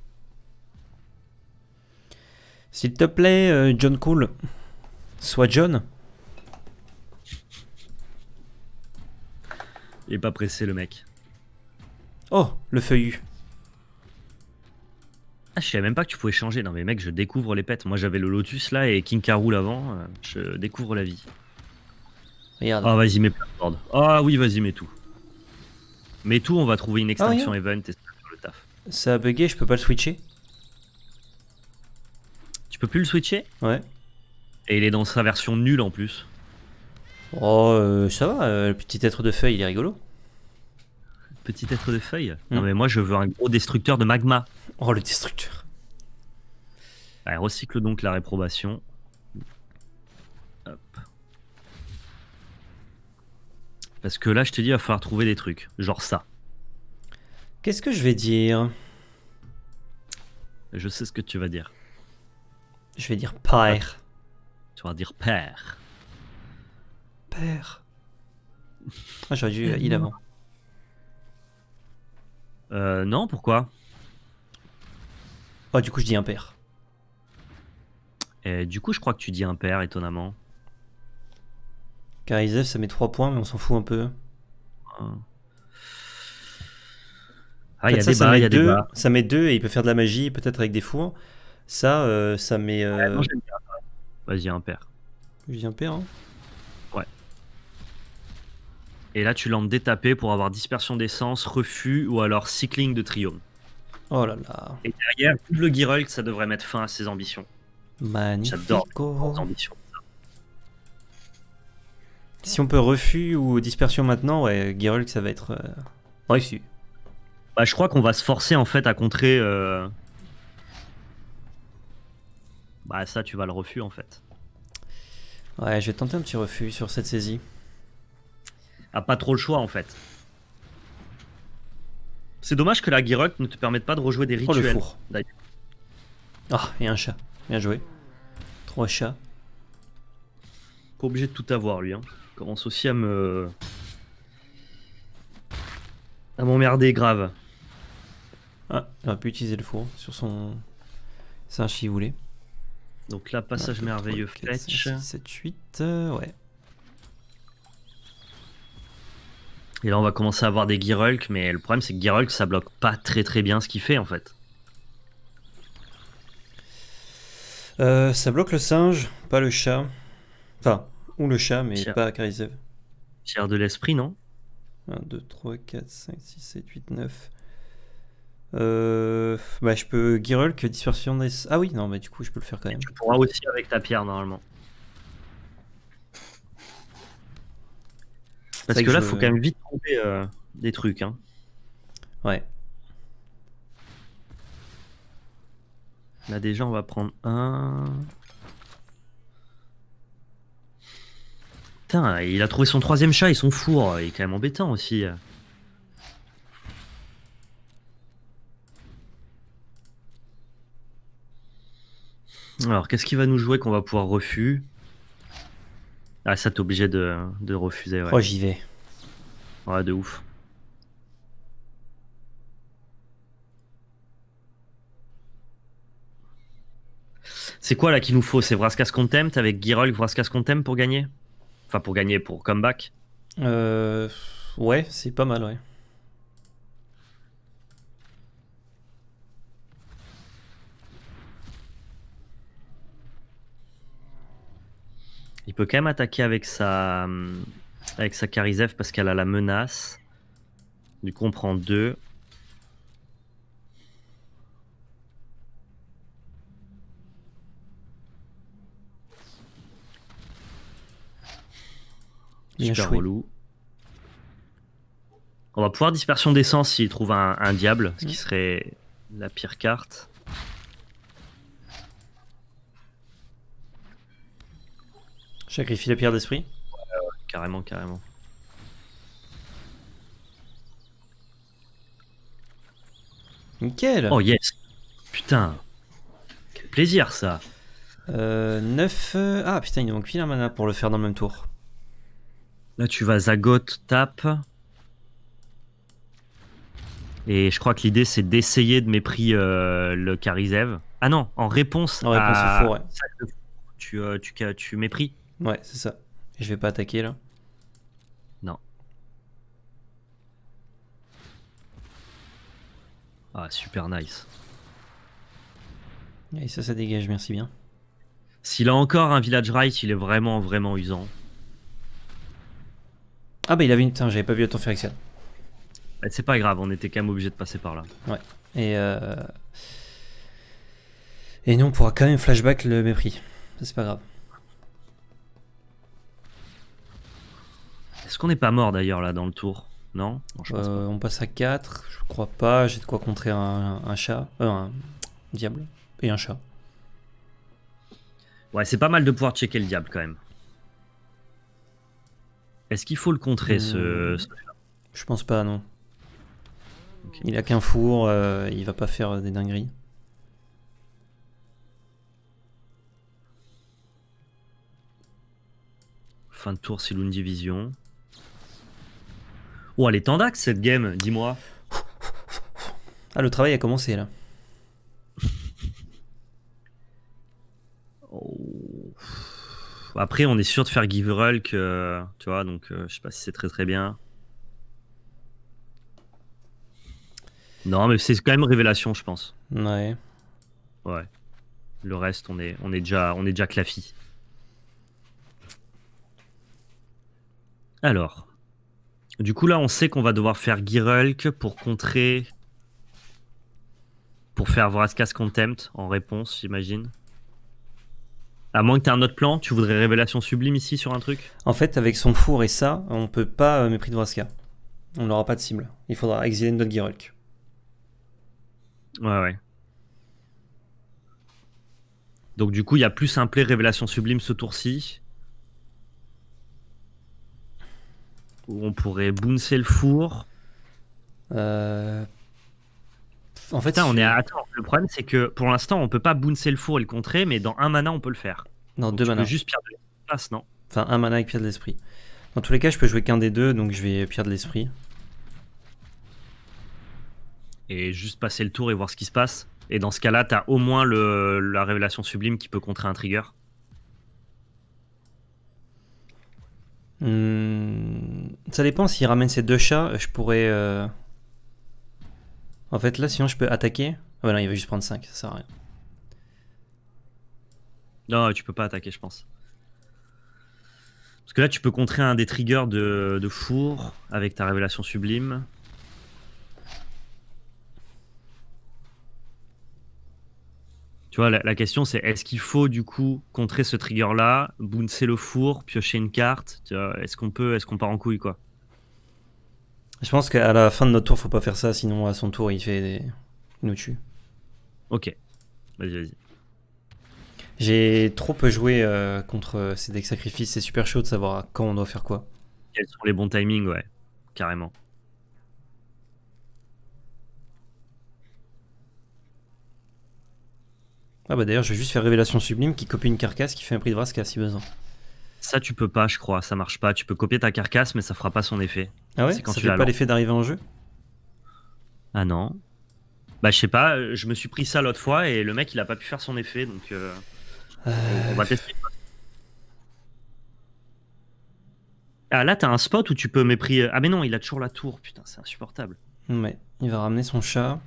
S'il te plaît, euh, John Cool, sois John. Il pas pressé le mec. Oh, le feuillu. Ah, je savais même pas que tu pouvais changer. Non, mais mec, je découvre les pets. Moi, j'avais le Lotus là et King avant. avant, Je découvre la vie. oh, vas-y, mets Ah, oh, oui, vas-y, mets tout. Mets tout, on va trouver une extinction ah, event et le taf. Ça a bugué, je peux pas le switcher. Tu peux plus le switcher Ouais. Et il est dans sa version nulle en plus. Oh, euh, ça va, euh, le petit être de feuille, il est rigolo petit être de feuilles Non, hein mais moi, je veux un gros destructeur de magma. Oh, le destructeur. Allez, bah, recycle donc la réprobation. Parce que là, je te dis, il va falloir trouver des trucs. Genre ça. Qu'est-ce que je vais dire Je sais ce que tu vas dire. Je vais dire père. Tu vas dire père. Père. Ah, J'aurais dû il avant. Euh, non, pourquoi Oh, du coup, je dis impair. Et du coup, je crois que tu dis impair, étonnamment. Car Isef, ça met 3 points, mais on s'en fout un peu. Ah, il y a des bas, il y a des Ça met 2 et il peut faire de la magie, peut-être avec des fours. Ça, euh, ça met. Euh... Vas-y, impair. Je dis impair, hein. Et là, tu lances détapé pour avoir dispersion d'essence, refus ou alors cycling de triomphe. Oh là là. Et derrière, le Girulk, ça devrait mettre fin à ses ambitions. Magnifique. J'adore ambitions. Si on peut refus ou dispersion maintenant, ouais, Girulk, ça va être euh, réussi. Bah, je crois qu'on va se forcer en fait à contrer. Euh, bah, ça, tu vas le refus en fait. Ouais, je vais tenter un petit refus sur cette saisie pas trop le choix en fait. C'est dommage que la Giroc ne te permette pas de rejouer des oh, rituels. le four. Ah, et un chat. Bien joué. Trois chats. Pas obligé de tout avoir lui. Hein. commence aussi à me. à m'emmerder grave. Ah, il aurait pu utiliser le four sur son. Singe un voulait Donc là, passage ah, merveilleux, fetch. 7, 8, euh, ouais. Et là, on va commencer à avoir des Girulk, mais le problème, c'est que Girulk, ça bloque pas très très bien ce qu'il fait, en fait. Euh, ça bloque le singe, pas le chat. Enfin, ou le chat, mais pas Karisev. Pierre de l'esprit, non 1, 2, 3, 4, 5, 6, 7, 8, 9. Euh, bah, je peux Girulk, dispersion des... Ah oui, non, mais du coup, je peux le faire quand même. tu pourras aussi avec ta pierre, normalement. Parce que, là, faut quand même vite trouver euh, des trucs. Hein. Ouais. Là, déjà, on va prendre un. Putain, il a trouvé son troisième chat et son four. Il est quand même embêtant aussi. Alors, qu'est-ce qu'il va nous jouer qu'on va pouvoir refuser ah, ça t'es obligé de, refuser. Ouais. Oh, j'y vais. Ouais, de ouf. C'est quoi là qu'il nous faut C'est Vraskas Contempt avec Girol, Vraskas Contempt pour gagner Enfin, pour gagner, pour comeback euh, Ouais, c'est pas mal, ouais. Il peut quand même attaquer avec sa, euh, avec sa parce qu'elle a la menace. Du coup, on prend deux. Super relou. On va pouvoir dispersion d'essence s'il trouve un, diable, ce qui serait la pire carte. Sacrifie la pierre d'esprit Carrément, carrément. Nickel Oh yes Putain Quel plaisir ça euh, 9... Euh, ah putain, il nous manque pile un hein, mana pour le faire dans le même tour. Là tu vas Zagot, tape. Et je crois que l'idée c'est d'essayer de mépris euh, le Karizev. Ah non, en réponse, en réponse au euh, tu, tu mépris Ouais, c'est ça. Je vais pas attaquer là. Non. Ah, super nice. Et ça, ça dégage, merci bien. S'il a encore un village right, il est vraiment, vraiment usant. Ah bah il avait une... Putain, j'avais pas vu le temps eh, c'est pas grave, on était quand même obligé de passer par là. Ouais. Et euh, Et nous, on pourra quand même flashback le mépris. C'est pas grave. Est-ce qu'on n'est pas mort d'ailleurs là dans le tour Non, euh, On passe à 4, je crois pas. J'ai de quoi contrer un, chat, euh, un diable et un chat. Ouais, c'est pas mal de pouvoir checker le diable quand même. Est-ce qu'il faut le contrer ce, euh, Je pense pas, non. Il a qu'un four, il va pas faire des dingueries. Fin de tour, c'est l'une division. Oh, elle est tendax cette game, dis-moi. Ah, le travail a commencé là. Oh. Après, on est sûr de faire give Rulk, euh, tu vois, donc euh, je sais pas si c'est très très bien. Non, mais c'est quand même révélation, je pense. Ouais. Ouais. Le reste, on est, on est déjà, on est déjà Alors. Du coup, là, on sait qu'on va devoir faire Girulk pour contrer. Pour faire Vraskas Contempt en réponse, j'imagine. À moins que tu un autre plan, tu voudrais Révélation Sublime ici sur un truc En fait, avec son four et ça, on peut pas euh, mépris de Vraska. On n'aura pas de cible. Il faudra exiler notre Girulk. Ouais, ouais. Donc, du coup, il y a plus un play Révélation Sublime ce tour-ci. où on pourrait bouncer le four. Euh, en fait, on est. à- le problème c'est que pour l'instant on peut pas bouncer le four et le contrer, mais dans un mana on peut le faire. dans deux mana. juste pierre de non Enfin, un mana avec Pierre de l'Esprit. Dans tous les cas, je peux jouer qu'un des deux, donc je vais Pierre de l'Esprit. Et juste passer le tour et voir ce qui se passe. Et dans ce cas-là, t'as au moins la révélation sublime qui peut contrer un trigger. Hmm. Ça dépend, s'il ramène ces deux chats, je pourrais... Euh, en fait, là, sinon, je peux attaquer. Ah bah non, il va juste prendre 5, ça sert à rien. Non, tu peux pas attaquer, je pense. Parce que là, tu peux contrer un des triggers de, four avec ta révélation sublime. Tu vois, la, question c'est est-ce qu'il faut du coup contrer ce trigger là, bouncer le four, piocher une carte Est-ce qu'on peut, est-ce qu'on part en couille quoi je pense qu'à la fin de notre tour, faut pas faire ça, sinon à son tour, il fait nous tue. Ok. Vas-y, vas-y. J'ai trop peu joué euh, contre euh, ces decks sacrifices. C'est super chaud de savoir quand on doit faire quoi. Quels sont les bons timings, ouais. Carrément. Ah bah d'ailleurs, je vais juste faire Révélation Sublime qui copie une carcasse qui fait un prix de a si besoin. Ça, tu peux pas, je crois. Ça marche pas. Tu peux copier ta carcasse, mais ça fera pas son effet. Ah ouais quand Ça fait pas l'effet d'arriver en jeu Ah non. Bah je sais pas, euh, je me suis pris ça l'autre fois et le mec il a pas pu faire son effet donc euh, on va tester. Ah là t'as un spot où tu peux mépriser. Ah mais non, il a toujours la tour, putain, c'est insupportable. Ouais, il va ramener son chat.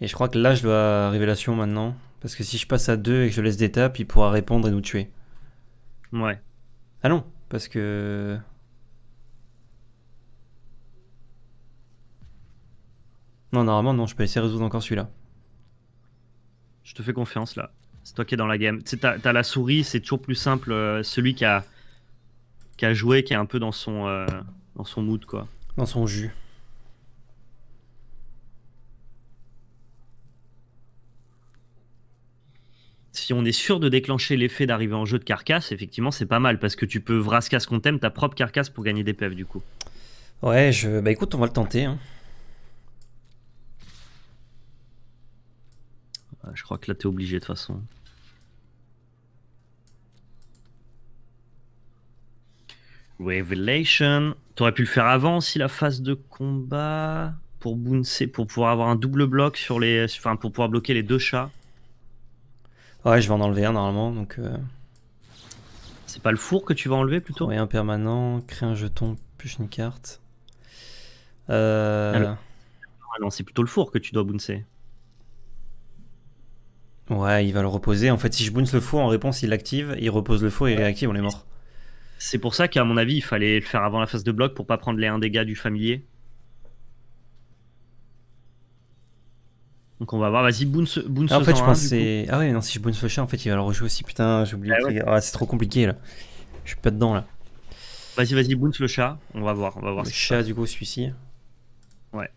Et je crois que là je dois révélation maintenant. Parce que si je passe à 2 et que je laisse des tapes, il pourra répondre et nous tuer. Ouais. Ah non, parce que Non, normalement, non, je peux essayer de résoudre encore celui-là. Je te fais confiance là. C'est toi qui es dans la game. Tu sais, t'as la souris, c'est toujours plus simple. Euh, celui qui a, a joué, qui est un peu dans son, euh, dans son mood, quoi. Dans son jus. si on est sûr de déclencher l'effet d'arriver en jeu de carcasse, effectivement, c'est pas mal parce que tu peux vrascasse qu'on t'aime ta propre carcasse pour gagner des PF du coup. Ouais, je... bah écoute, on va le tenter. Hein. je crois que là t'es obligé de toute façon. Revelation. T'aurais pu le faire avant si la phase de combat pour bouncer, pour pouvoir avoir un double bloc sur les, enfin pour pouvoir bloquer les deux chats. Ouais, je vais en enlever un normalement, donc. Euh. C'est pas le four que tu vas enlever plutôt Oui, un permanent, crée un jeton, push une carte. Euh... Ah non, c'est plutôt le four que tu dois bouncer. Ouais, il va le reposer. En fait, si je bounce le faux en réponse, il l'active, il repose le faux, et il réactive, on est mort. C'est pour ça qu'à mon avis, il fallait le faire avant la phase de bloc pour pas prendre les 1 dégâts du familier. Donc on va voir, vas-y, bounce, bounce chat ah, En fait, je hein, pense Ah ouais, non, si je bounce le chat, en fait, il va le rejouer aussi. Putain, j'ai oublié. Ah, ah, c'est trop compliqué là. Je suis pas dedans là. Vas-y, vas-y, bounce le chat. On va voir. On va voir le chat, du coup, celui-ci. Ouais.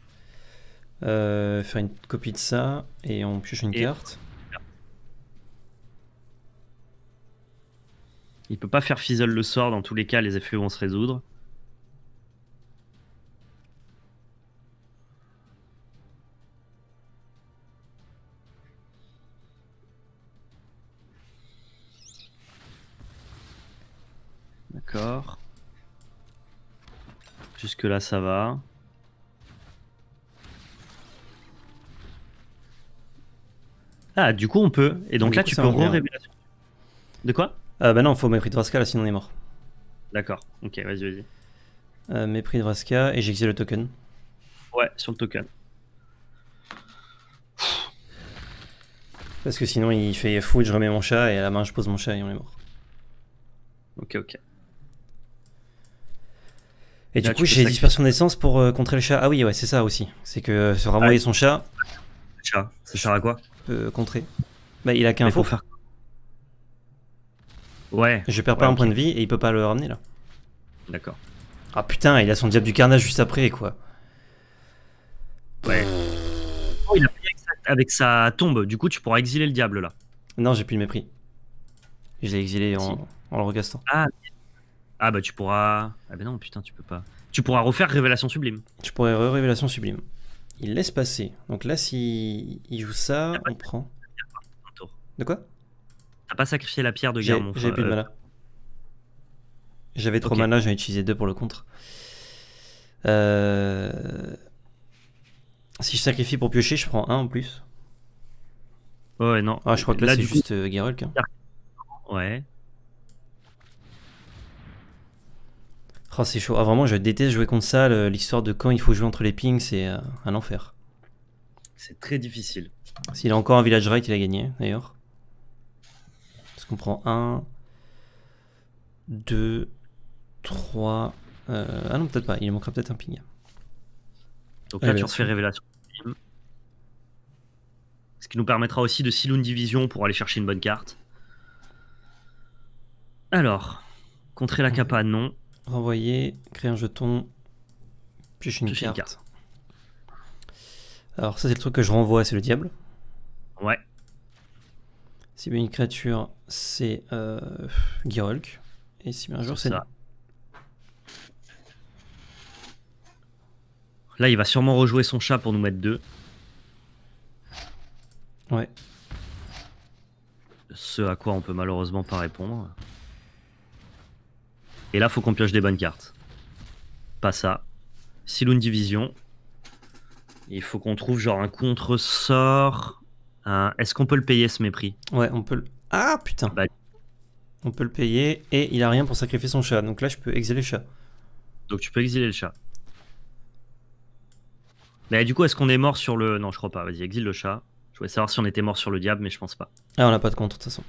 Euh, faire une copie de ça et on pioche une carte. Il peut pas faire fizzle le sort, dans tous les cas, les effets vont se résoudre. D'accord. Jusque là ça va. Ah du coup on peut. Et donc, là tu peux re De quoi euh, bah non, faut mépris de Vraska là, sinon on est mort. D'accord, ok, vas-y, vas-y. Euh, mépris de Vraska et j'exile le token. Ouais, sur le token. Parce que sinon il fait fou, je remets mon chat et à la main je pose mon chat et on est mort. Ok, ok. Et du coup, j'ai dispersion d'essence pour euh, contrer le chat. Ah oui, ouais, c'est ça aussi. C'est que se renvoyer ah son chat. Chat, le chat à quoi euh, Contrer. Bah, il a qu'un faux. faire Ouais. Je perds pas un point de vie et il peut pas le ramener là. D'accord. Ah putain, il a son diable du carnage juste après quoi. Ouais. Oh, il a pris avec sa, tombe, du coup tu pourras exiler le diable là. Non, j'ai plus le mépris. Je l'ai exilé en, en, le recastant. Ah. ah bah tu pourras. Ah bah non, putain, tu peux pas. Tu pourras refaire Révélation Sublime. Tu pourrais refaire Révélation Sublime. Il laisse passer. Donc là, si il joue ça, ah, bah, on prend. De quoi T'as pas sacrifié la pierre de guerre, mon J'ai euh, plus de mana. J'avais trop mal mana, j'en ai utilisé deux pour le contre. Euh, si je sacrifie pour piocher, je prends un en plus. Ouais, non. Ah, je crois que là, c'est juste euh, hein. Ouais. Oh, c'est chaud. Ah, vraiment, je déteste jouer contre ça. L'histoire de quand il faut jouer entre les pings, c'est euh, un enfer. C'est très difficile. S'il a encore un village right, il a gagné, d'ailleurs on prend 1, 2, 3. ah non, peut-être pas, il manquera peut-être un ping. Donc là, tu tu euh, refais révélation. Ce qui nous permettra aussi de silo une division pour aller chercher une bonne carte. Alors, contrer la capa, non. Renvoyer, créer un jeton, piocher une, carte. Alors ça c'est le truc que je renvoie, c'est le diable. Ouais. Si bien une créature, c'est euh, Et si bien un jour, c'est. Là, il va sûrement rejouer son chat pour nous mettre deux. Ouais. Ce à quoi on peut malheureusement pas répondre. Et là, faut qu'on pioche des bonnes cartes. Pas ça. Si une Division. Il faut qu'on trouve genre un contre-sort. Euh, est-ce qu'on peut le payer ce mépris Ouais, on peut le. Ah putain bah, On peut le payer et il a rien pour sacrifier son chat. Donc là, je peux exiler le chat. Donc tu peux exiler le chat. Mais du coup, est-ce qu'on est mort sur le. Non, je crois pas. Vas-y, exile le chat. Je voulais savoir si on était mort sur le diable, mais je pense pas. Ah, on a pas de contre de toute façon.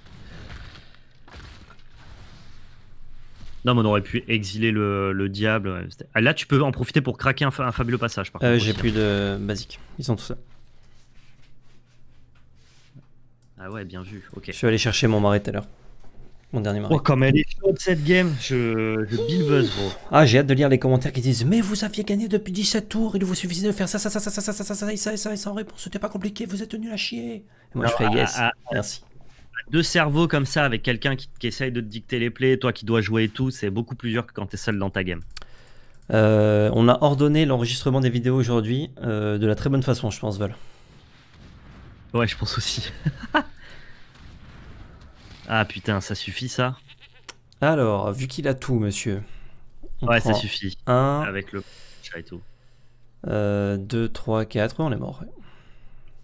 Non, mais on aurait pu exiler le, diable. Ah, là, tu peux en profiter pour craquer un, fabuleux passage. Par euh, J'ai hein. plus de basique. Ils sont tous là. Ah ouais, bien vu. Ok. Je suis allé chercher mon mari tout à l'heure. Mon dernier mari. Oh, comme elle est chaude cette game, je, je buzz bro. Ah, j'ai hâte de lire les commentaires qui disent Mais vous aviez gagné depuis 17 tours, il vous suffisait de faire ça, ça, ça, ça, ça, ça, ça, ça, ça, ça, ça, ça, en réponse, c'était pas compliqué, vous êtes venu à chier. moi, je fais yes. Merci. Deux cerveaux comme ça, avec quelqu'un qui, essaye de te dicter les plays, toi qui dois jouer et tout, c'est beaucoup plus dur que quand t'es seul dans ta game. on a ordonné l'enregistrement des vidéos aujourd'hui de la très bonne façon, je pense, Val. Ouais, je pense aussi. (laughs) ah putain, ça suffit ça Alors, vu qu'il a tout, monsieur. ouais, ça suffit. Un, Avec le et tout. 2, 3, 4, on est mort.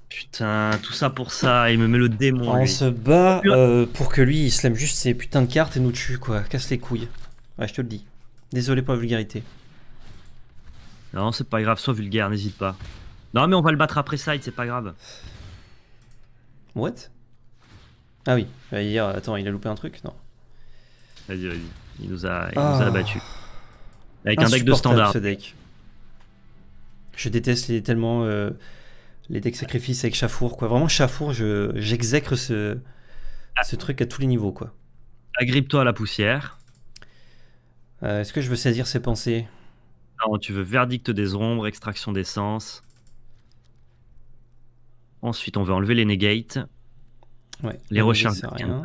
Putain, tout ça pour ça, il me met le démon. On se bat euh, pour que lui, il slame juste ses putains de cartes et nous tue, quoi. Casse les couilles. Ouais, je te le dis. Désolé pour la vulgarité. Non, c'est pas grave, sois vulgaire, n'hésite pas. Non, mais on va le battre après side, c'est pas grave. What Ah oui, il attends, il a loupé un truc Non. Vas-y, vas-y. Il nous a, il ah. abattu. Avec un deck de standard. deck. Je déteste les, tellement euh, les decks sacrifices avec Chafour. Quoi. Vraiment, Chafour, j'exècre ce, ah. ce truc à tous les niveaux. quoi. Agrippe-toi à la poussière. Euh, est-ce que je veux saisir ses pensées Non, tu veux verdict des ombres, extraction d'essence. Ensuite, on veut enlever les negates. Ouais, les recherches. Rien.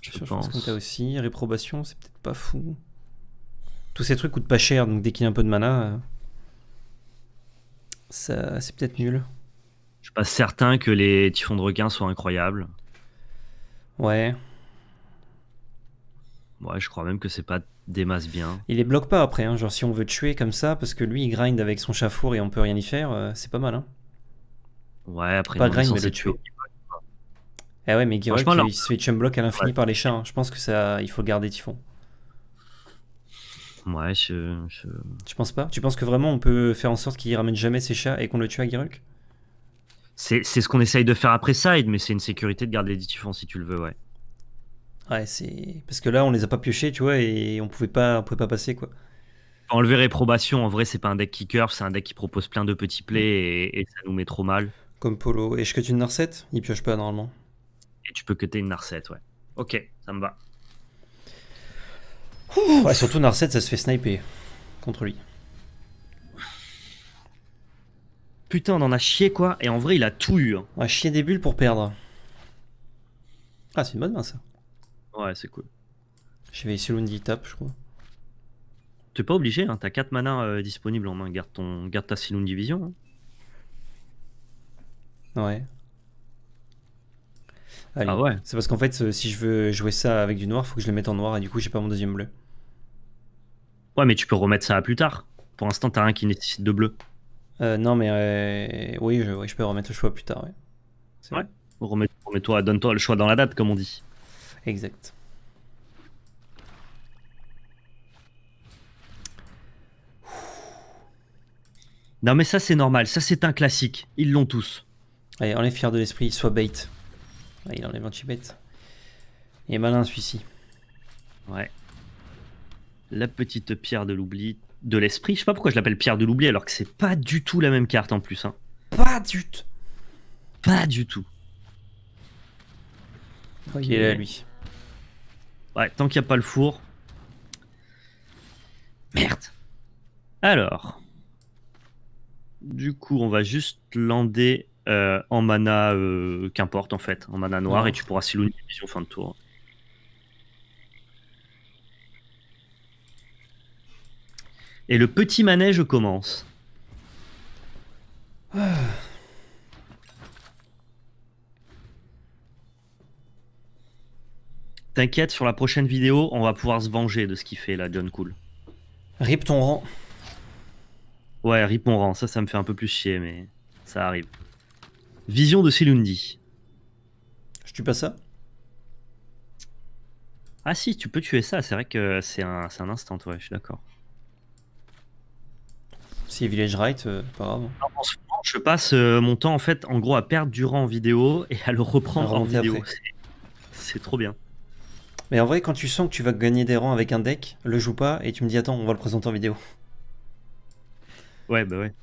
Je, pense qu'on a aussi. Réprobation, c'est peut-être pas fou. Tous ces trucs coûtent pas cher, donc dès qu'il y a un peu de mana, euh, ça, c'est peut-être nul. Je suis pas certain que les typhons de requins soient incroyables. Ouais. Ouais, je crois même que c'est pas des masses bien. Il les bloque pas après, hein. genre si on veut tuer comme ça, parce que lui il grind avec son chafour et on peut rien y faire, euh, c'est pas mal. Hein. Ouais, après, pas Grind, mais le tuer Eh ouais, mais Girek, il, se fait bloc à l'infini par les chats. Hein. Je pense que ça, il faut garder Typhon. Ouais, je, je... Tu penses pas Tu penses que vraiment on peut faire en sorte qu'il ramène jamais ses chats et qu'on le tue à Girek C'est ce qu'on essaye de faire après Side, mais c'est une sécurité de garder les Typhons si tu le veux, ouais. Ouais, c'est... Parce que là, on les a pas piochés, tu vois, et on pouvait pas, on pouvait pas passer, quoi. Enlever réprobation, en vrai, c'est pas un deck qui curve, c'est un deck qui propose plein de petits plays et ça nous met trop mal comme polo. Et je cut une Narset Il pioche pas normalement. Et tu peux cutter une narcette, ouais. Ok, ça me va. ouais, surtout Narset, ça se fait sniper contre lui. Putain, on en a chié quoi. Et en vrai, il a tout eu. On a chié des bulles pour perdre. Ah, c'est une bonne main ça. Ouais, c'est cool. Je vais essayer top, je crois. T'es pas obligé, hein, t'as 4 manas euh, disponibles en main. Garde, ton... Garde ta Silundi Division. Hein. Ouais. Ah, ouais. C'est parce qu'en fait, euh, si je veux jouer ça avec du noir, faut que je le mette en noir et du coup, j'ai pas mon deuxième bleu. Ouais, mais tu peux remettre ça à plus tard. Pour l'instant, t'as un qui nécessite de bleu. Euh, non, mais euh, oui, je, peux remettre le choix plus tard. Ouais. ouais. remets toi donne-toi le choix dans la date, comme on dit. Exact. Non, mais ça, c'est normal. Ça, c'est un classique. Ils l'ont tous. Allez, enlève fier de l'esprit, soit bait. il enlève anti-bait. Il est malin celui-ci. Ouais. La petite pierre de l'oubli, de l'esprit. Je sais pas pourquoi je l'appelle pierre de l'oubli alors que c'est pas du tout la même carte en plus. Hein. Pas du tout. Pas du tout. Ok, il est là, lui. Ouais, tant qu'il n'y a pas le four. Merde. Alors. Du coup, on va juste lander euh, en mana, euh, qu'importe en fait, en mana noir, et tu pourras silouner une fin de tour. Et le petit manège commence. (sighs) T'inquiète, sur la prochaine vidéo, on va pouvoir se venger de ce qu'il fait là, John Cool. Rip ton rang. Ouais, rip mon rang, ça, ça me fait un peu plus chier, mais ça arrive. Vision de Silundi. Je tue pas ça Ah si, tu peux tuer ça, c'est vrai que c'est un, un instant, ouais, je suis d'accord. Si Village Right, euh, pas grave. en ce moment, je passe euh, mon temps en fait, en gros, à perdre du rang en vidéo et à le reprendre en vidéo. C'est trop bien. Mais en vrai, quand tu sens que tu vas gagner des rangs avec un deck, le joue pas et tu me dis attends, on va le présenter en vidéo. Ouais, bah ouais.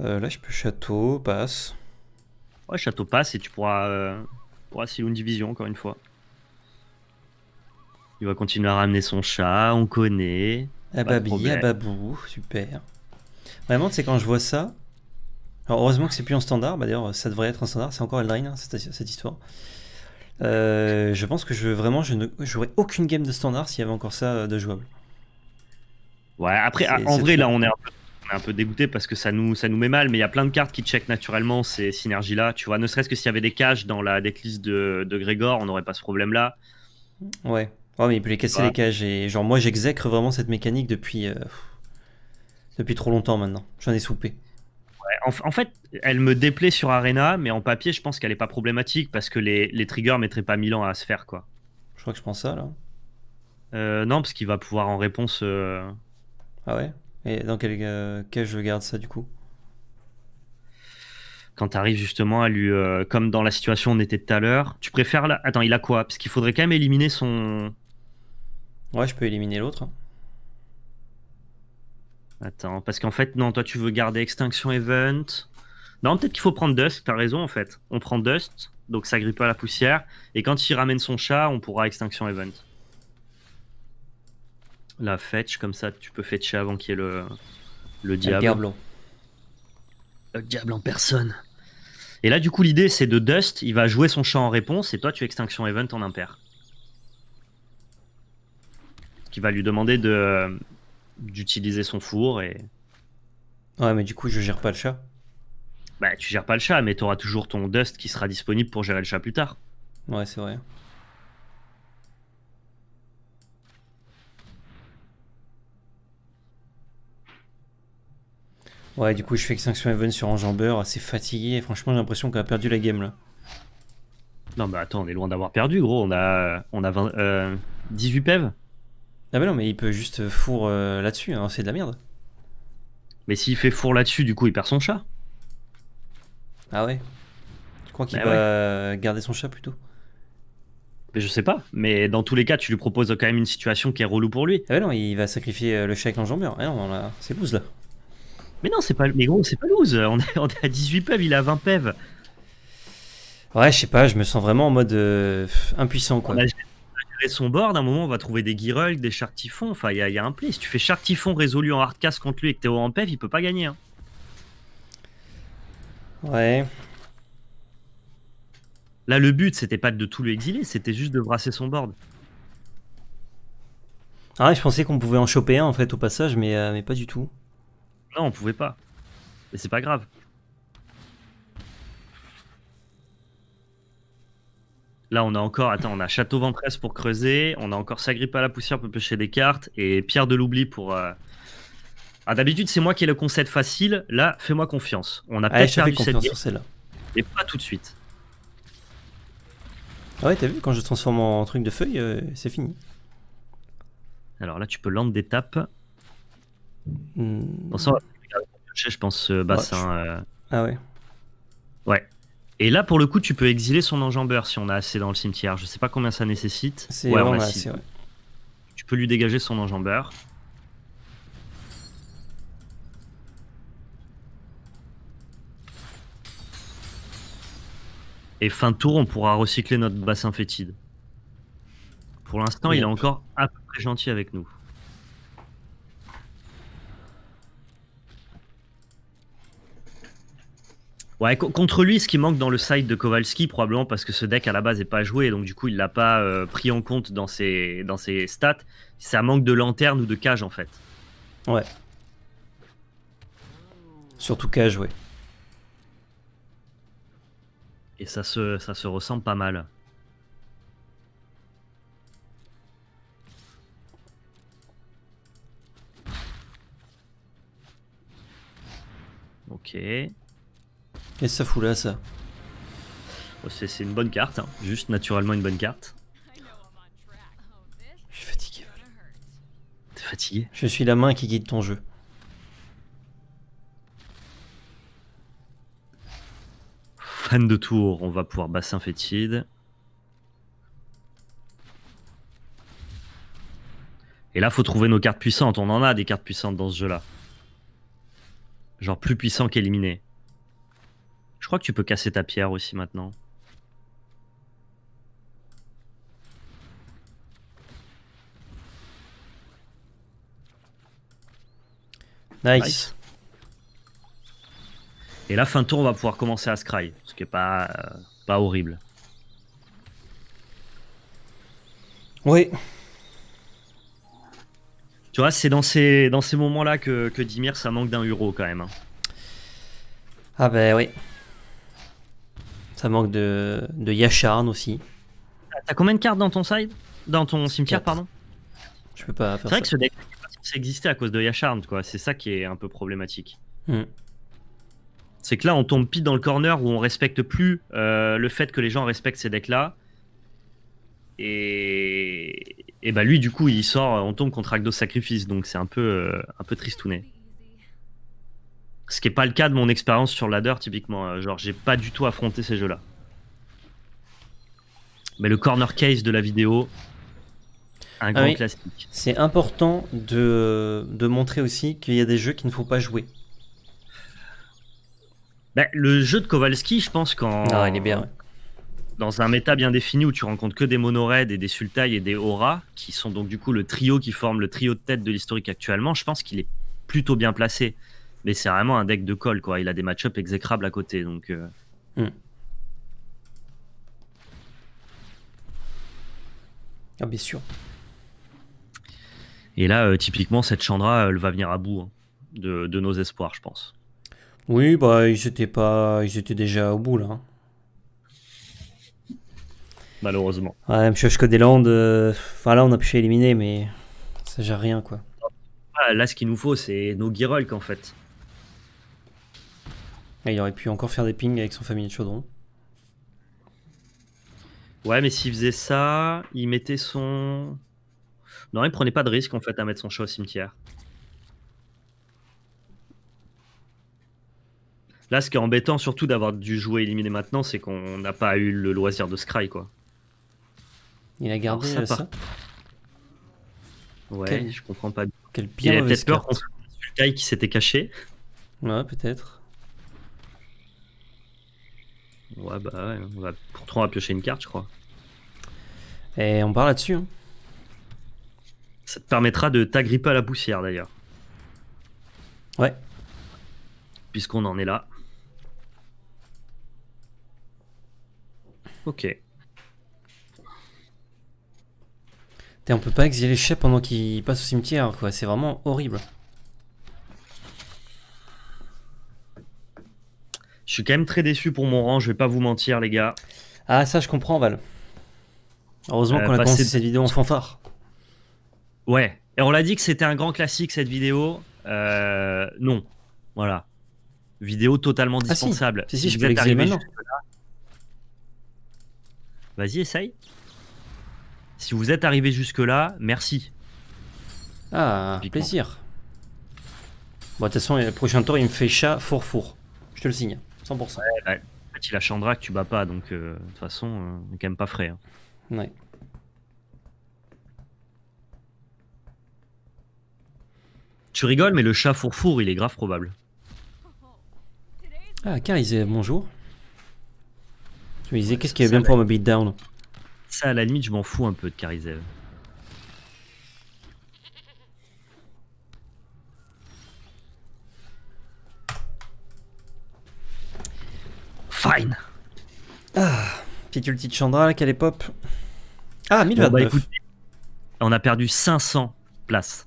Euh, là, je peux château, passe. Ouais, château passe et tu pourras, euh, si une division encore une fois. Il va continuer à ramener son chat, on connaît. Ababi, Ababou, super. Vraiment, bah, c'est quand je vois ça. heureusement que c'est plus en standard. Bah, D'ailleurs, ça devrait être en standard. C'est encore Eldrain, hein, cette, histoire. Euh, je pense que je vraiment, je ne jouerai aucune game de standard s'il y avait encore ça euh, de jouable. Ouais, après, en vrai, là, on est un peu un peu dégoûté parce que ça nous, ça nous met mal, mais il y a plein de cartes qui checkent naturellement ces synergies-là. Tu vois, ne serait-ce que s'il y avait des cages dans la decklist de, Grégor, on n'aurait pas ce problème-là. Ouais. Oh, mais il peut les casser les cages. Et genre, moi, j'exècre vraiment cette mécanique depuis, euh, depuis trop longtemps maintenant. J'en ai soupé. en, fait, elle me déplaît sur Arena, mais en papier, je pense qu'elle n'est pas problématique parce que les, les triggers mettraient pas Milan à se faire, quoi. Je crois que je pense ça, là. Euh, non, parce qu'il va pouvoir en réponse. Euh, ah ouais et dans quel cas euh, je garde ça du coup quand tu arrives justement à lui, euh, comme dans la situation où on était tout à l'heure, tu préfères la... Attends, il a quoi Parce qu'il faudrait quand même éliminer son... Ouais, je peux éliminer l'autre. Attends, parce qu'en fait, non, toi tu veux garder Extinction Event. Non, peut-être qu'il faut prendre Dust, t'as raison en fait. On prend Dust, donc ça grippe pas la poussière. Et quand il ramène son chat, on pourra Extinction Event la fetch, comme ça tu peux fetcher avant qu'il y ait le, le diable. Le, diable en personne. Et là, du coup, l'idée c'est de Dust, il va jouer son chat en réponse et toi tu Extinction Event en impair. Qui va lui demander de d'utiliser son four et. Ouais, mais du coup, je gère pas le chat. Bah, tu gères pas le chat, mais t'auras toujours ton Dust qui sera disponible pour gérer le chat plus tard. Ouais, c'est vrai. Ouais, du coup, je fais Extinction Even sur Enjambeur. assez fatigué. Franchement, j'ai l'impression qu'on a perdu la game là. Non, mais bah, attends, on est loin d'avoir perdu, gros. On a, on a 18 euh, PEV. Ah, bah non, mais il peut juste four euh, là-dessus. Hein, c'est de la merde. Mais s'il fait four là-dessus, du coup, il perd son chat. Ah ouais Tu crois qu'il bah va garder son chat plutôt mais je sais pas, mais dans tous les cas, tu lui proposes quand même une situation qui est relou pour lui. Ah bah non, il va sacrifier euh, le chat avec l'enjambeur. Ah non, c'est loose là. Mais non, c'est pas, mais gros, c'est pas loose. On est, à 18 pev, il a 20 pev. Ouais, je sais pas, je me sens vraiment en mode euh, impuissant. Quoi. On a géré son board, à un moment on va trouver des Girulk, des Chartifons, enfin il y, a un play. Si tu fais Chartifon résolu en hardcast contre lui et que t'es en PEV, il peut pas gagner. Hein. Ouais. Là, le but, c'était pas de tout lui exiler, c'était juste de brasser son board. Ah, je pensais qu'on pouvait en choper un en fait au passage, mais, euh, mais pas du tout. Non, ah, on pouvait pas. Mais c'est pas grave. Là, on a encore, attends, on a Château Ventresse pour creuser, on a encore Sagrippe à la poussière pour pêcher des cartes et Pierre de l'oubli pour. Euh, ah, d'habitude, c'est moi qui ai le concept facile. Là, fais-moi confiance. On a ah, peut-être perdu sur celle-là. Et pas tout de suite. Ah ouais, t'as vu, quand je transforme en truc de feuille, euh, c'est fini. Alors là, tu peux des d'étape. Hmm. je pense, bassin. Euh. Ah ouais. Ouais. Et là, pour le coup, tu peux exiler son enjambeur si on a assez dans le cimetière. Je sais pas combien ça nécessite. Tu peux lui dégager son enjambeur. Et fin de tour, on pourra recycler notre bassin fétide. Pour l'instant, il est encore à peu près gentil avec nous. contre lui, ce qui manque dans le side de Kowalski, probablement parce que ce deck à la base n'est pas joué, donc du coup il l'a pas euh, pris en compte dans ses, dans ses stats, ça manque de lanterne ou de cage en fait. Ouais. Surtout cage, ouais. Et ça se, ça se ressemble pas mal. Ok. Qu'est-ce que ça fout là, ça oh, C'est une bonne carte, hein. juste naturellement une bonne carte. Je suis fatigué. T'es fatigué Je suis la main qui guide ton jeu. Fan de tour, on va pouvoir bassin fétide. Et là, faut trouver nos cartes puissantes. On en a des cartes puissantes dans ce jeu-là. Genre plus puissant qu'éliminé. Je crois que tu peux casser ta pierre aussi maintenant. Nice. Et là, fin de tour, on va pouvoir commencer à scry, ce qui n'est pas, euh, pas horrible. Oui. Tu vois, c'est dans ces, dans ces moments-là que, que Dimir, ça manque d'un euro quand même. Hein. Ah ben oui. Ça manque de, de Yasharn aussi. T'as combien de cartes dans ton side Dans ton cimetière, pardon Je peux pas faire C'est vrai que ce deck c'est existé à cause de Yasharn, quoi. C'est ça qui est un peu problématique. Hmm. C'est que là, on tombe pile dans le corner où on respecte plus euh, le fait que les gens respectent ces decks-là. Et... et bah lui, du coup, il sort, on tombe contre de Sacrifice, donc c'est un peu, euh, un peu tristounet. Ce qui n'est pas le cas de mon expérience sur ladder typiquement. Hein. Genre j'ai pas du tout affronté ces jeux-là. Mais le corner case de la vidéo, un ah grand classique. C'est important de, montrer aussi qu'il y a des jeux qu'il ne faut pas jouer. Ben, le jeu de Kowalski, je pense qu'en. Ah, il est bien. Dans un méta bien défini où tu rencontres que des monoraids et des sultai et des aura qui sont donc du coup le trio qui forme le trio de tête de l'historique actuellement, je pense qu'il est plutôt bien placé. Mais c'est vraiment un deck de colle, quoi. Il a des match-ups exécrables à côté, donc. Euh. Hmm. Ah, bien sûr. Et là, euh, typiquement, cette Chandra, elle va venir à bout hein, de, nos espoirs, je pense. Oui, bah, ils étaient, pas... ils étaient déjà au bout, là. Hein. Malheureusement. Ouais, même des Landes, euh, on a pu éliminer, mais ça gère rien, quoi. Ah, là, ce qu'il nous faut, c'est nos Girolk, en fait il aurait pu encore faire des pings avec son famille de chaudron. Ouais, mais s'il faisait ça, il mettait son. Non, il prenait pas de risque en fait à mettre son chat au cimetière. Là, ce qui est embêtant surtout d'avoir dû jouer éliminé maintenant, c'est qu'on n'a pas eu le loisir de Scry quoi. Il a gardé euh, ça, Ouais, je comprends pas. Quel bien il avait peut-être peur qu'on qui s'était caché. Ouais, peut-être. Ouais, bah on va, pourtant on va piocher une carte, je crois. Et on part là-dessus. Hein. Ça te permettra de t'agripper à la poussière d'ailleurs. Ouais. Puisqu'on en est là. Ok. on peut pas exiler chef pendant qu'il passe au cimetière, quoi. C'est vraiment horrible. Je suis quand même très déçu pour mon rang, je vais pas vous mentir, les gars. Ah, ça, je comprends, Val. Heureusement euh, qu'on a passé bah, cette vidéo en fanfare. Ouais, et on l'a dit que c'était un grand classique cette vidéo. Euh, non, voilà. Vidéo totalement ah, dispensable. si. si, je peux Vas-y, essaye. Si vous êtes arrivé jusque-là, merci. Ah, plaisir. Bon, de toute façon, le prochain tour, il me fait chat fourfour. Je te le signe. 100%. Ouais, il la Chandra que tu bats pas, donc euh, de toute façon, euh, on est quand même pas frais. Hein. Ouais. Tu rigoles, mais le chat fourfour, il est grave probable. Ah, Carizé, bonjour. Tu disais, qu'est-ce qu'il y a bien pour ma beatdown Ça, à la limite, je m'en fous un peu de Carizé. Fine. Ah, ulti de Chandra, quelle est pop Ah, 1000. Bah, on a perdu 500 places.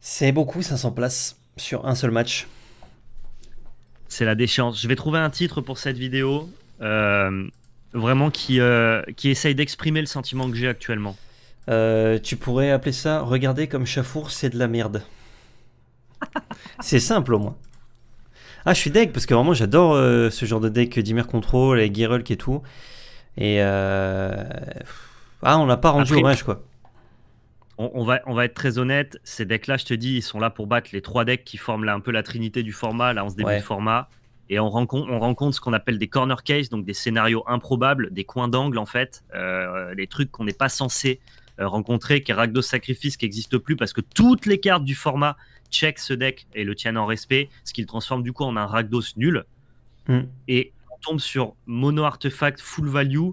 C'est beaucoup, 500 places sur un seul match. C'est la déchéance. Je vais trouver un titre pour cette vidéo. Euh, vraiment qui, euh, qui essaye d'exprimer le sentiment que j'ai actuellement. Euh, tu pourrais appeler ça Regardez comme Chafour, c'est de la merde. (laughs) c'est simple au moins. Ah, je suis deck, parce que vraiment j'adore euh, ce genre de deck Dimir Control et Geralt et tout. Et euh, ah, on n'a pas rendu hommage quoi. On, va, on va être très honnête, ces decks-là, je te dis, ils sont là pour battre les trois decks qui forment là, un peu la trinité du format, là on se début de format. Et on rencontre, on rencontre ce qu'on appelle des corner cases, donc des scénarios improbables, des coins d'angle en fait, euh, les trucs qu'on n'est pas censé rencontrer, qui est Sacrifice qui n'existe plus parce que toutes les cartes du format check ce deck et le tiennent en respect, ce qui le transforme du coup en un ragdos nul. Mm. Et on tombe sur mono artefact full value,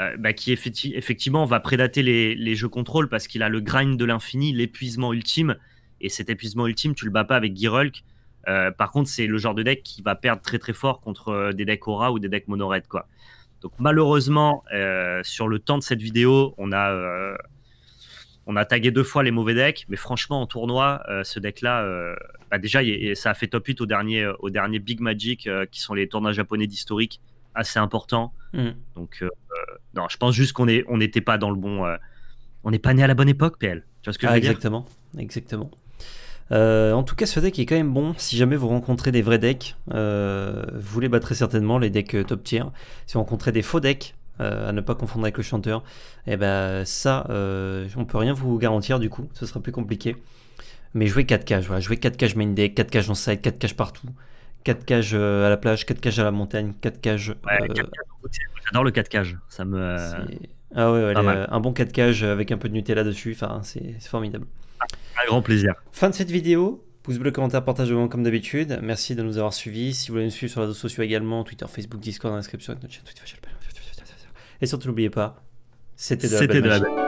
euh, bah, qui effectivement va prédater les, jeux contrôle parce qu'il a le grind de l'infini, l'épuisement ultime. Et cet épuisement ultime, tu le bats pas avec Girulk. Euh, par contre, c'est le genre de deck qui va perdre très très fort contre euh, des decks aura ou des decks mono red quoi. Donc malheureusement, euh, sur le temps de cette vidéo, on a on a tagué deux fois les mauvais decks, mais franchement, en tournoi, euh, ce deck-là, euh, bah, déjà, ça a fait top 8 au dernier, euh, au dernier Big Magic, qui sont les tournois japonais d'historique, assez importants. Mm. Donc, non, je pense juste qu'on n'était pas dans le bon. on n'est pas né à la bonne époque, PL. Tu vois ce que je ah, veux exactement, dire Exactement. en tout cas, ce deck est quand même bon. Si jamais vous rencontrez des vrais decks, vous les battrez certainement, les decks top tier. Si vous rencontrez des faux decks, euh, à ne pas confondre avec le chanteur, et eh ben ça, euh, on peut rien vous garantir du coup, ce sera plus compliqué. Mais jouer 4 cages, voilà, jouer 4 cages main deck, 4 cages en side, 4 cages partout. 4 cages euh, à la plage, 4 cages à la montagne, 4 cages. J'adore le 4 cages. Ça me. Ah ouais, un bon 4 cages avec un peu de Nutella dessus. Enfin, c'est formidable. Un grand plaisir. Fin de cette vidéo. Pouce bleu, commentaire, partage moment comme d'habitude. Merci de nous avoir suivis. Si vous voulez nous suivre sur les réseaux sociaux également, Twitter, Facebook, Discord, dans la description avec notre chaîne Twitch, et surtout, n'oubliez pas, c'était de la belle.